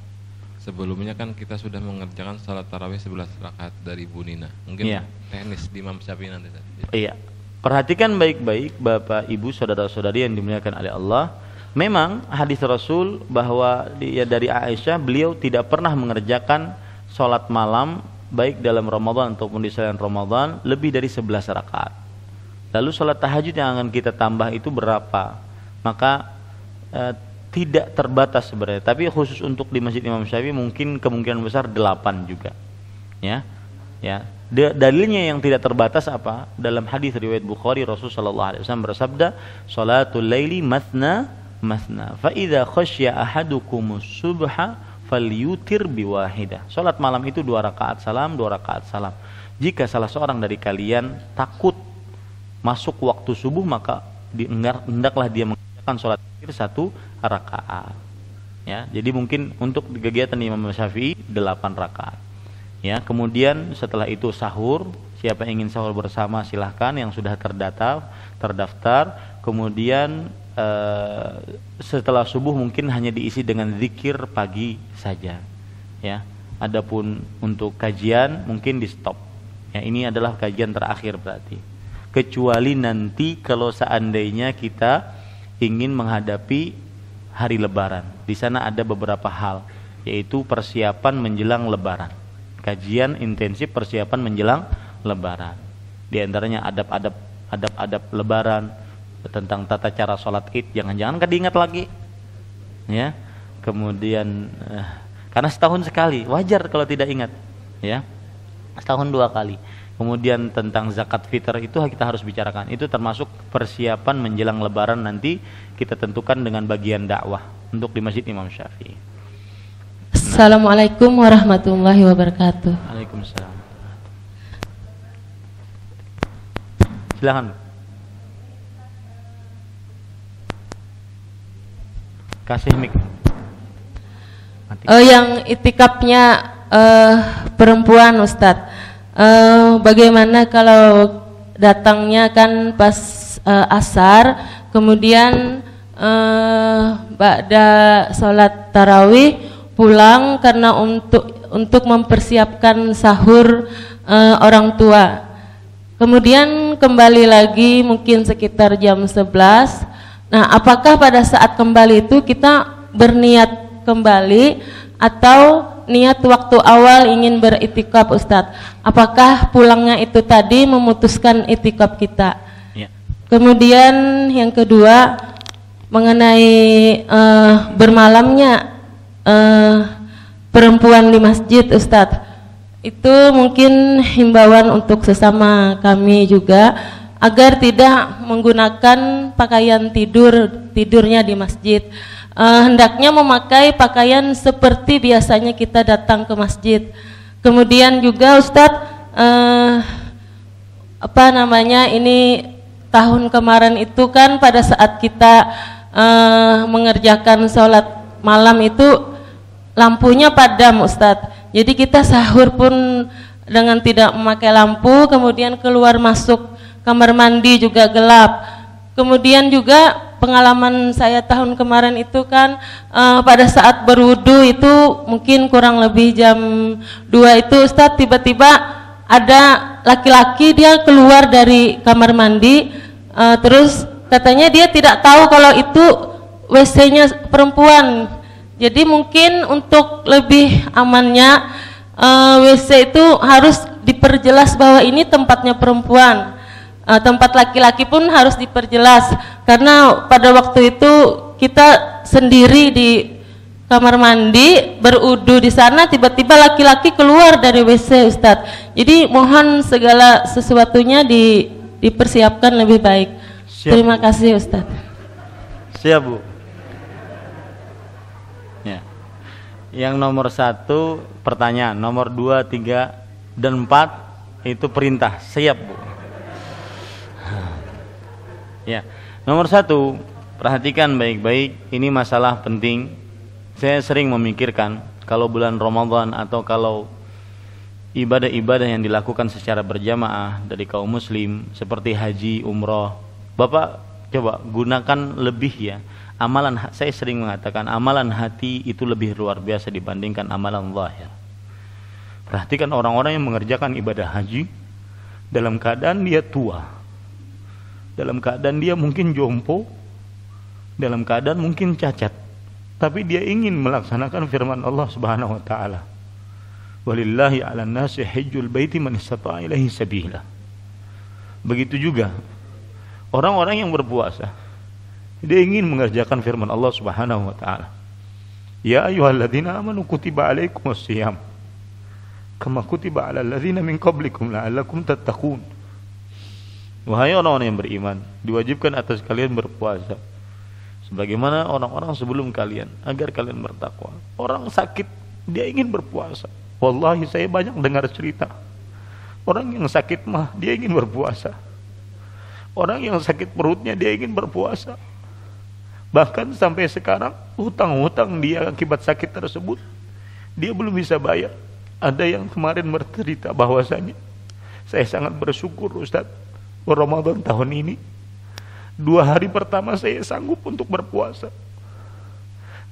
Speaker 2: Sebelumnya kan kita sudah mengerjakan salat tarawih 11 rakaat dari Bu Nina. Mungkin Ya. teknis di Imam Syafi'i nanti.
Speaker 1: Iya. Perhatikan baik-baik Bapak, Ibu, saudara-saudari yang dimuliakan oleh Allah. Memang hadis Rasul bahwa dia dari Aisyah beliau tidak pernah mengerjakan salat malam baik dalam Ramadan ataupun di selain Ramadan lebih dari 11 rakaat. Lalu sholat tahajud yang akan kita tambah itu berapa? Maka e, tidak terbatas sebenarnya. Tapi khusus untuk di Masjid Imam Syafi'i mungkin kemungkinan besar delapan juga. Ya. Ya. De, dalilnya yang tidak terbatas apa? Dalam hadis riwayat Bukhari Rasul Shallallahu alaihi wasallam bersabda, Sholatul laili matna matna. Fa idza khasyya ahadukumus subha yutir biwahida. Sholat malam itu dua rakaat salam, dua rakaat salam. Jika salah seorang dari kalian takut masuk waktu subuh maka hendaklah dia mengerjakan sholat akhir satu rakaat ya jadi mungkin untuk kegiatan Imam Syafi'i delapan rakaat ya kemudian setelah itu sahur siapa yang ingin sahur bersama silahkan yang sudah terdata terdaftar kemudian eh, setelah subuh mungkin hanya diisi dengan zikir pagi saja ya adapun untuk kajian mungkin di stop ya ini adalah kajian terakhir berarti kecuali nanti kalau seandainya kita ingin menghadapi hari lebaran. Di sana ada beberapa hal yaitu persiapan menjelang lebaran. Kajian intensif persiapan menjelang lebaran. Di antaranya adab-adab adab-adab lebaran tentang tata cara sholat id jangan-jangan kadiingat lagi ya kemudian eh, karena setahun sekali wajar kalau tidak ingat ya setahun dua kali Kemudian tentang zakat fitrah itu kita harus bicarakan. Itu termasuk persiapan menjelang lebaran nanti kita tentukan dengan bagian dakwah untuk di Masjid Imam Syafi'i. Nah.
Speaker 3: Assalamualaikum warahmatullahi wabarakatuh.
Speaker 1: Waalaikumsalam. Silahkan. Kasih mik. Mati.
Speaker 3: Uh, yang itikapnya uh, eh, perempuan Ustadz Eh, bagaimana kalau datangnya kan pas uh, asar, kemudian uh, eh, ba'da sholat tarawih pulang karena untuk untuk mempersiapkan sahur uh, orang tua. Kemudian kembali lagi mungkin sekitar jam 11. Nah, apakah pada saat kembali itu kita berniat kembali atau niat waktu awal ingin beritikaf Ustadz apakah pulangnya itu tadi memutuskan itikaf kita ya. kemudian yang kedua mengenai uh, bermalamnya uh, perempuan di masjid Ustadz itu mungkin himbauan untuk sesama kami juga agar tidak menggunakan pakaian tidur tidurnya di masjid uh, hendaknya memakai pakaian seperti biasanya kita datang ke masjid. Kemudian juga Ustadz uh, eh, apa namanya ini tahun kemarin itu kan pada saat kita uh, mengerjakan sholat malam itu lampunya padam Ustadz. Jadi kita sahur pun dengan tidak memakai lampu, kemudian keluar masuk kamar mandi juga gelap. Kemudian juga pengalaman saya tahun kemarin itu kan uh, pada saat berwudu itu mungkin kurang lebih jam 2 itu Ustaz tiba-tiba ada laki-laki dia keluar dari kamar mandi uh, terus katanya dia tidak tahu kalau itu WC-nya perempuan. Jadi mungkin untuk lebih amannya uh, eh, WC itu harus diperjelas bahwa ini tempatnya perempuan uh, tempat laki-laki pun harus diperjelas karena pada waktu itu kita sendiri di kamar mandi berudu di sana tiba-tiba laki-laki keluar dari WC Ustadz jadi mohon segala sesuatunya di, dipersiapkan lebih baik Siap. terima kasih Ustadz
Speaker 1: siap Bu ya yang nomor satu pertanyaan nomor dua tiga dan empat itu perintah siap Bu Ya, nomor satu perhatikan baik-baik. Ini masalah penting. Saya sering memikirkan kalau bulan Ramadan atau kalau ibadah-ibadah yang dilakukan secara berjamaah dari kaum muslim seperti haji, umroh. Bapak coba gunakan lebih ya. Amalan saya sering mengatakan amalan hati itu lebih luar biasa dibandingkan amalan zahir. Perhatikan orang-orang yang mengerjakan ibadah haji dalam keadaan dia tua dalam keadaan dia mungkin jompo, dalam keadaan mungkin cacat, tapi dia ingin melaksanakan firman Allah Subhanahu wa taala. Walillahi 'alan nasi hajjul baiti man istata'a ilaihi sabila. Begitu juga orang-orang yang berpuasa dia ingin mengerjakan firman Allah Subhanahu wa taala. Ya ayyuhalladzina amanu kutiba alaikumus siyam kama kutiba 'alal ladzina min qablikum la'allakum tattaqun. Wahai orang-orang yang beriman, diwajibkan atas kalian berpuasa sebagaimana orang-orang sebelum kalian agar kalian bertakwa. Orang sakit dia ingin berpuasa. Wallahi saya banyak dengar cerita. Orang yang sakit mah dia ingin berpuasa. Orang yang sakit perutnya dia ingin berpuasa. Bahkan sampai sekarang hutang-hutang dia akibat sakit tersebut dia belum bisa bayar. Ada yang kemarin bercerita bahwasanya saya sangat bersyukur Ustadz Ramadan tahun ini. Dua hari pertama saya sanggup untuk berpuasa.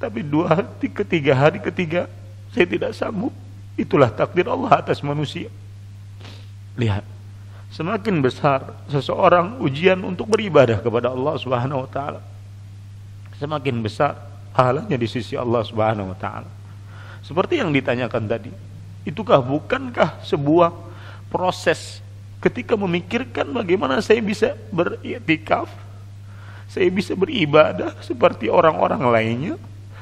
Speaker 1: Tapi dua hari ketiga hari ketiga saya tidak sanggup. Itulah takdir Allah atas manusia. Lihat, semakin besar seseorang ujian untuk beribadah kepada Allah Subhanahu wa taala, semakin besar pahalanya di sisi Allah Subhanahu wa taala. Seperti yang ditanyakan tadi, itukah bukankah sebuah proses ketika memikirkan bagaimana saya bisa beriktikaf, saya bisa beribadah seperti orang-orang lainnya,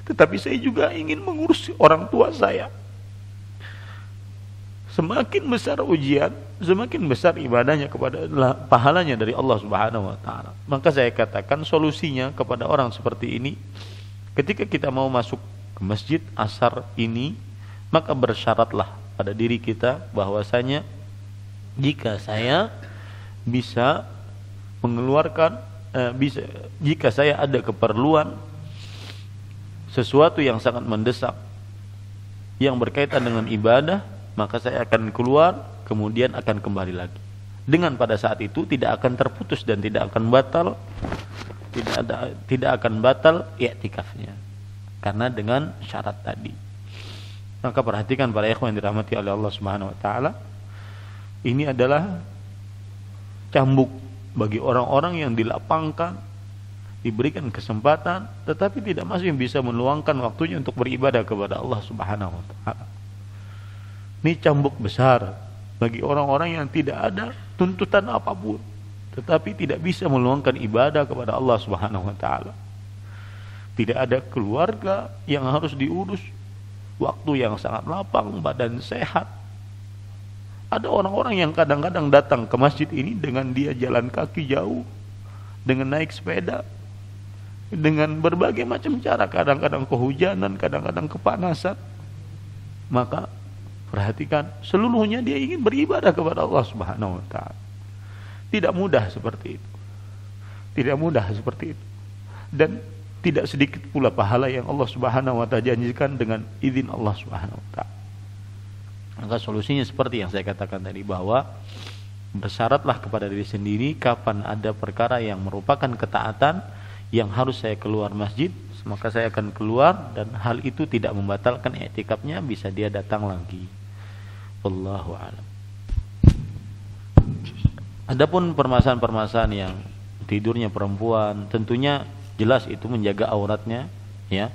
Speaker 1: tetapi saya juga ingin mengurus orang tua saya. Semakin besar ujian, semakin besar ibadahnya kepada pahalanya dari Allah Subhanahu wa taala. Maka saya katakan solusinya kepada orang seperti ini ketika kita mau masuk ke masjid asar ini, maka bersyaratlah pada diri kita bahwasanya jika saya bisa mengeluarkan eh, bisa jika saya ada keperluan sesuatu yang sangat mendesak yang berkaitan dengan ibadah maka saya akan keluar kemudian akan kembali lagi dengan pada saat itu tidak akan terputus dan tidak akan batal tidak ada tidak akan batal i'tikafnya karena dengan syarat tadi maka perhatikan para ikhwan yang dirahmati oleh Allah Subhanahu wa taala ini adalah cambuk bagi orang-orang yang dilapangkan, diberikan kesempatan, tetapi tidak masih bisa meluangkan waktunya untuk beribadah kepada Allah Subhanahu wa taala. Ini cambuk besar bagi orang-orang yang tidak ada tuntutan apapun, tetapi tidak bisa meluangkan ibadah kepada Allah Subhanahu wa taala. Tidak ada keluarga yang harus diurus, waktu yang sangat lapang, badan sehat, ada orang-orang yang kadang-kadang datang ke masjid ini dengan dia jalan kaki jauh, dengan naik sepeda, dengan berbagai macam cara, kadang-kadang kehujanan, kadang-kadang kepanasan. Maka perhatikan, seluruhnya dia ingin beribadah kepada Allah Subhanahu wa taala. Tidak mudah seperti itu. Tidak mudah seperti itu. Dan tidak sedikit pula pahala yang Allah Subhanahu wa taala janjikan dengan izin Allah Subhanahu wa taala. Maka solusinya seperti yang saya katakan tadi bahwa bersyaratlah kepada diri sendiri kapan ada perkara yang merupakan ketaatan yang harus saya keluar masjid maka saya akan keluar dan hal itu tidak membatalkan etikapnya bisa dia datang lagi Wallahu alam Adapun permasalahan-permasalahan yang tidurnya perempuan tentunya jelas itu menjaga auratnya ya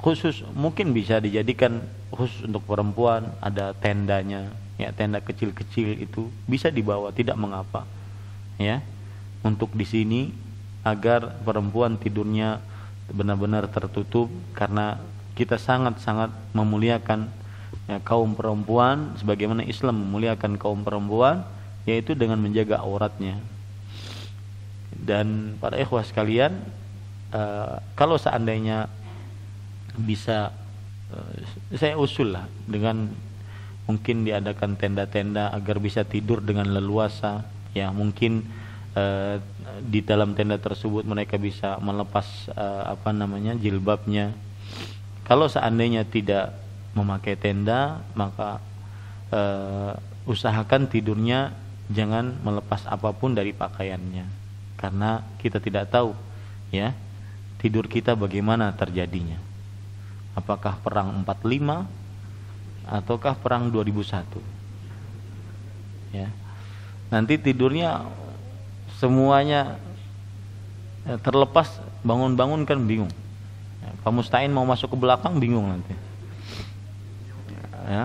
Speaker 1: khusus mungkin bisa dijadikan khusus untuk perempuan ada tendanya ya tenda kecil-kecil itu bisa dibawa tidak mengapa ya untuk di sini agar perempuan tidurnya benar-benar tertutup karena kita sangat-sangat memuliakan ya, kaum perempuan sebagaimana Islam memuliakan kaum perempuan yaitu dengan menjaga auratnya dan para ikhwah sekalian uh, kalau seandainya bisa Eh, saya usul lah dengan mungkin diadakan tenda-tenda agar bisa tidur dengan leluasa ya mungkin eh, di dalam tenda tersebut mereka bisa melepas eh, apa namanya jilbabnya kalau seandainya tidak memakai tenda maka eh, usahakan tidurnya jangan melepas apapun dari pakaiannya karena kita tidak tahu ya tidur kita bagaimana terjadinya Apakah perang 45 ataukah perang 2001? Ya. Nanti tidurnya semuanya ya, terlepas bangun-bangun kan bingung. Ya, Pak Mustain mau masuk ke belakang bingung nanti. Ya.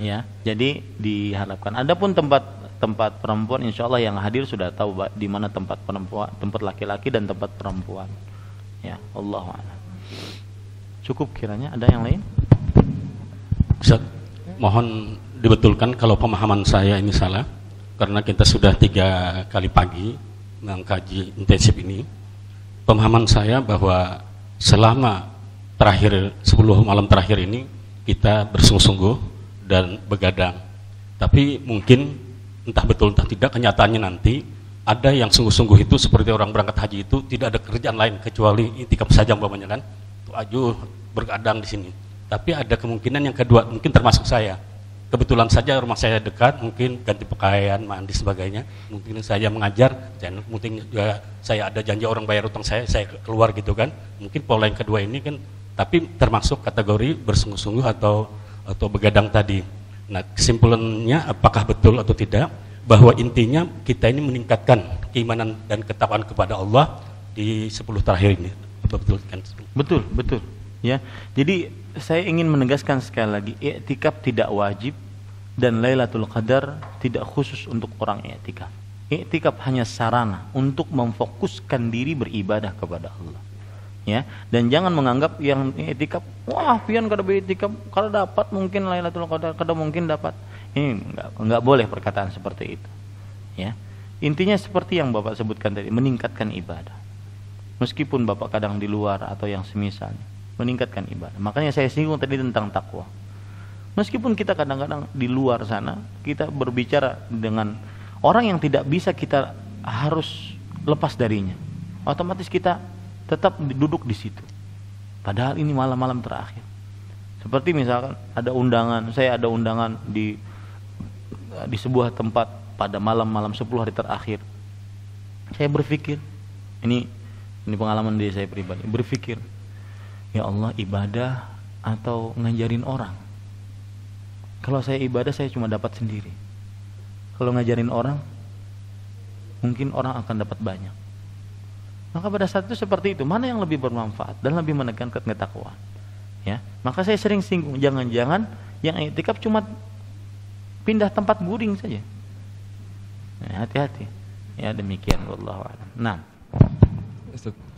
Speaker 1: Ya, jadi diharapkan. Adapun tempat tempat perempuan insya Allah yang hadir sudah tahu di mana tempat perempuan tempat laki-laki dan tempat perempuan ya Allah Cukup kiranya. Ada yang lain?
Speaker 2: Ustaz, mohon dibetulkan kalau pemahaman saya ini salah. Karena kita sudah tiga kali pagi mengkaji intensif ini. Pemahaman saya bahwa selama terakhir 10 malam terakhir ini kita bersungguh-sungguh dan begadang. Tapi mungkin entah betul entah tidak kenyataannya nanti ada yang sungguh-sungguh itu seperti orang berangkat haji itu tidak ada kerjaan lain kecuali intikam saja umpamanya kan. Tuh ajuh bergadang di sini. Tapi ada kemungkinan yang kedua, mungkin termasuk saya. Kebetulan saja rumah saya dekat, mungkin ganti pakaian, mandi sebagainya. Mungkin saya mengajar dan mungkin juga saya ada janji orang bayar utang saya, saya keluar gitu kan. Mungkin pola yang kedua ini kan, tapi termasuk kategori bersungguh-sungguh atau atau begadang tadi. Nah kesimpulannya apakah betul atau tidak bahwa intinya kita ini meningkatkan keimanan dan ketakwaan kepada Allah di 10 terakhir ini. Betul kan? Betul, betul. Ya, jadi saya ingin menegaskan sekali lagi,
Speaker 1: i'tikaf tidak wajib dan Lailatul Qadar tidak khusus untuk orang i'tikaf. I'tikaf hanya sarana untuk memfokuskan diri beribadah kepada Allah. Ya, dan jangan menganggap yang i'tikaf, wah pian kada i'tikaf, kalau dapat mungkin Lailatul Qadar, kada mungkin dapat. Ini enggak enggak boleh perkataan seperti itu. Ya. Intinya seperti yang Bapak sebutkan tadi, meningkatkan ibadah. Meskipun Bapak kadang di luar atau yang semisal meningkatkan ibadah. Makanya saya singgung tadi tentang takwa. Meskipun kita kadang-kadang di luar sana kita berbicara dengan orang yang tidak bisa kita harus lepas darinya. Otomatis kita tetap duduk di situ. Padahal ini malam-malam terakhir. Seperti misalkan ada undangan, saya ada undangan di di sebuah tempat pada malam-malam 10 hari terakhir. Saya berpikir, ini ini pengalaman dia saya pribadi, berpikir ya Allah ibadah atau ngajarin orang kalau saya ibadah saya cuma dapat sendiri kalau ngajarin orang mungkin orang akan dapat banyak maka pada saat itu seperti itu mana yang lebih bermanfaat dan lebih menekankan ketakwaan ya maka saya sering singgung jangan-jangan yang itikaf cuma pindah tempat guring saja ya, hati-hati ya, demikian wallahu a'lam nah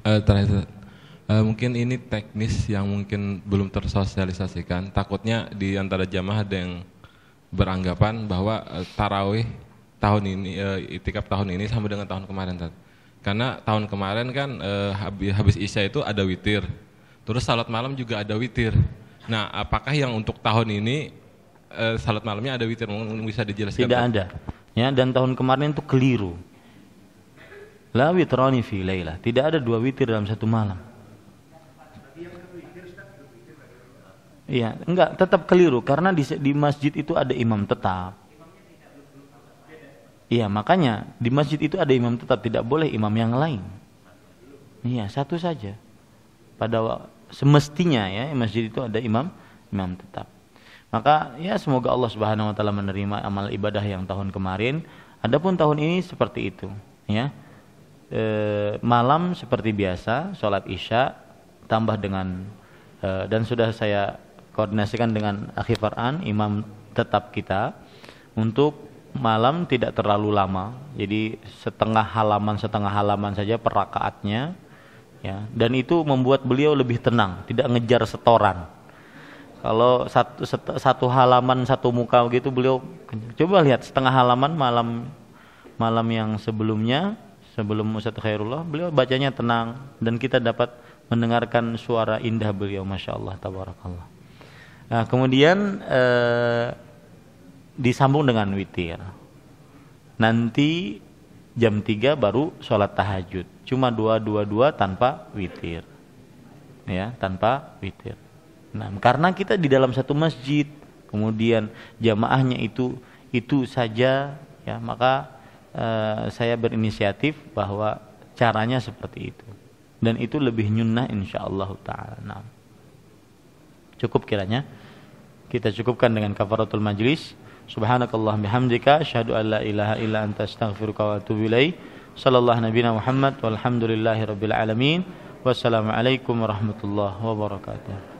Speaker 1: eh, terakhir
Speaker 2: Eh, mungkin ini teknis yang mungkin belum tersosialisasikan. Takutnya di antara jamaah ada yang beranggapan bahwa uh, tarawih tahun ini, uh, itikaf tahun ini sama dengan tahun kemarin. Tad. Karena tahun kemarin kan uh, habis, habis isya itu ada witir, terus salat malam juga ada witir. Nah, apakah yang untuk tahun ini uh, salat malamnya ada witir? Mungkin bisa dijelaskan? Tidak tad? ada.
Speaker 1: Ya, dan tahun kemarin itu keliru. La witrani fi Tidak ada dua witir dalam satu malam Iya, enggak tetap keliru karena di, di masjid itu ada imam tetap. Iya, makanya di masjid itu ada imam tetap, tidak boleh imam yang lain. Iya, satu saja. Pada semestinya ya masjid itu ada imam imam tetap. Maka ya semoga Allah Subhanahu wa taala menerima amal ibadah yang tahun kemarin. Adapun tahun ini seperti itu, ya. E, malam seperti biasa, sholat isya tambah dengan e, dan sudah saya koordinasikan dengan akhir Quran imam tetap kita untuk malam tidak terlalu lama jadi setengah halaman setengah halaman saja perakaatnya ya dan itu membuat beliau lebih tenang tidak ngejar setoran kalau satu, satu halaman satu muka gitu beliau coba lihat setengah halaman malam malam yang sebelumnya sebelum Ustaz Khairullah beliau bacanya tenang dan kita dapat mendengarkan suara indah beliau Masya Allah Tabarakallah Nah, kemudian eh, disambung dengan witir. Nanti jam 3 baru sholat tahajud. Cuma dua dua dua tanpa witir. Ya, tanpa witir. Nah, karena kita di dalam satu masjid, kemudian jamaahnya itu itu saja ya, maka eh, saya berinisiatif bahwa caranya seperti itu. Dan itu lebih nyunnah insya Allah ta'ala. Nah, cukup kiranya. kita cukupkan dengan kafaratul majlis. Subhanakallah bihamdika asyhadu an la ilaha illa anta astaghfiruka wa atubu ilaihi. Sallallahu nabiyana Muhammad walhamdulillahi rabbil alamin. Wassalamualaikum warahmatullahi wabarakatuh.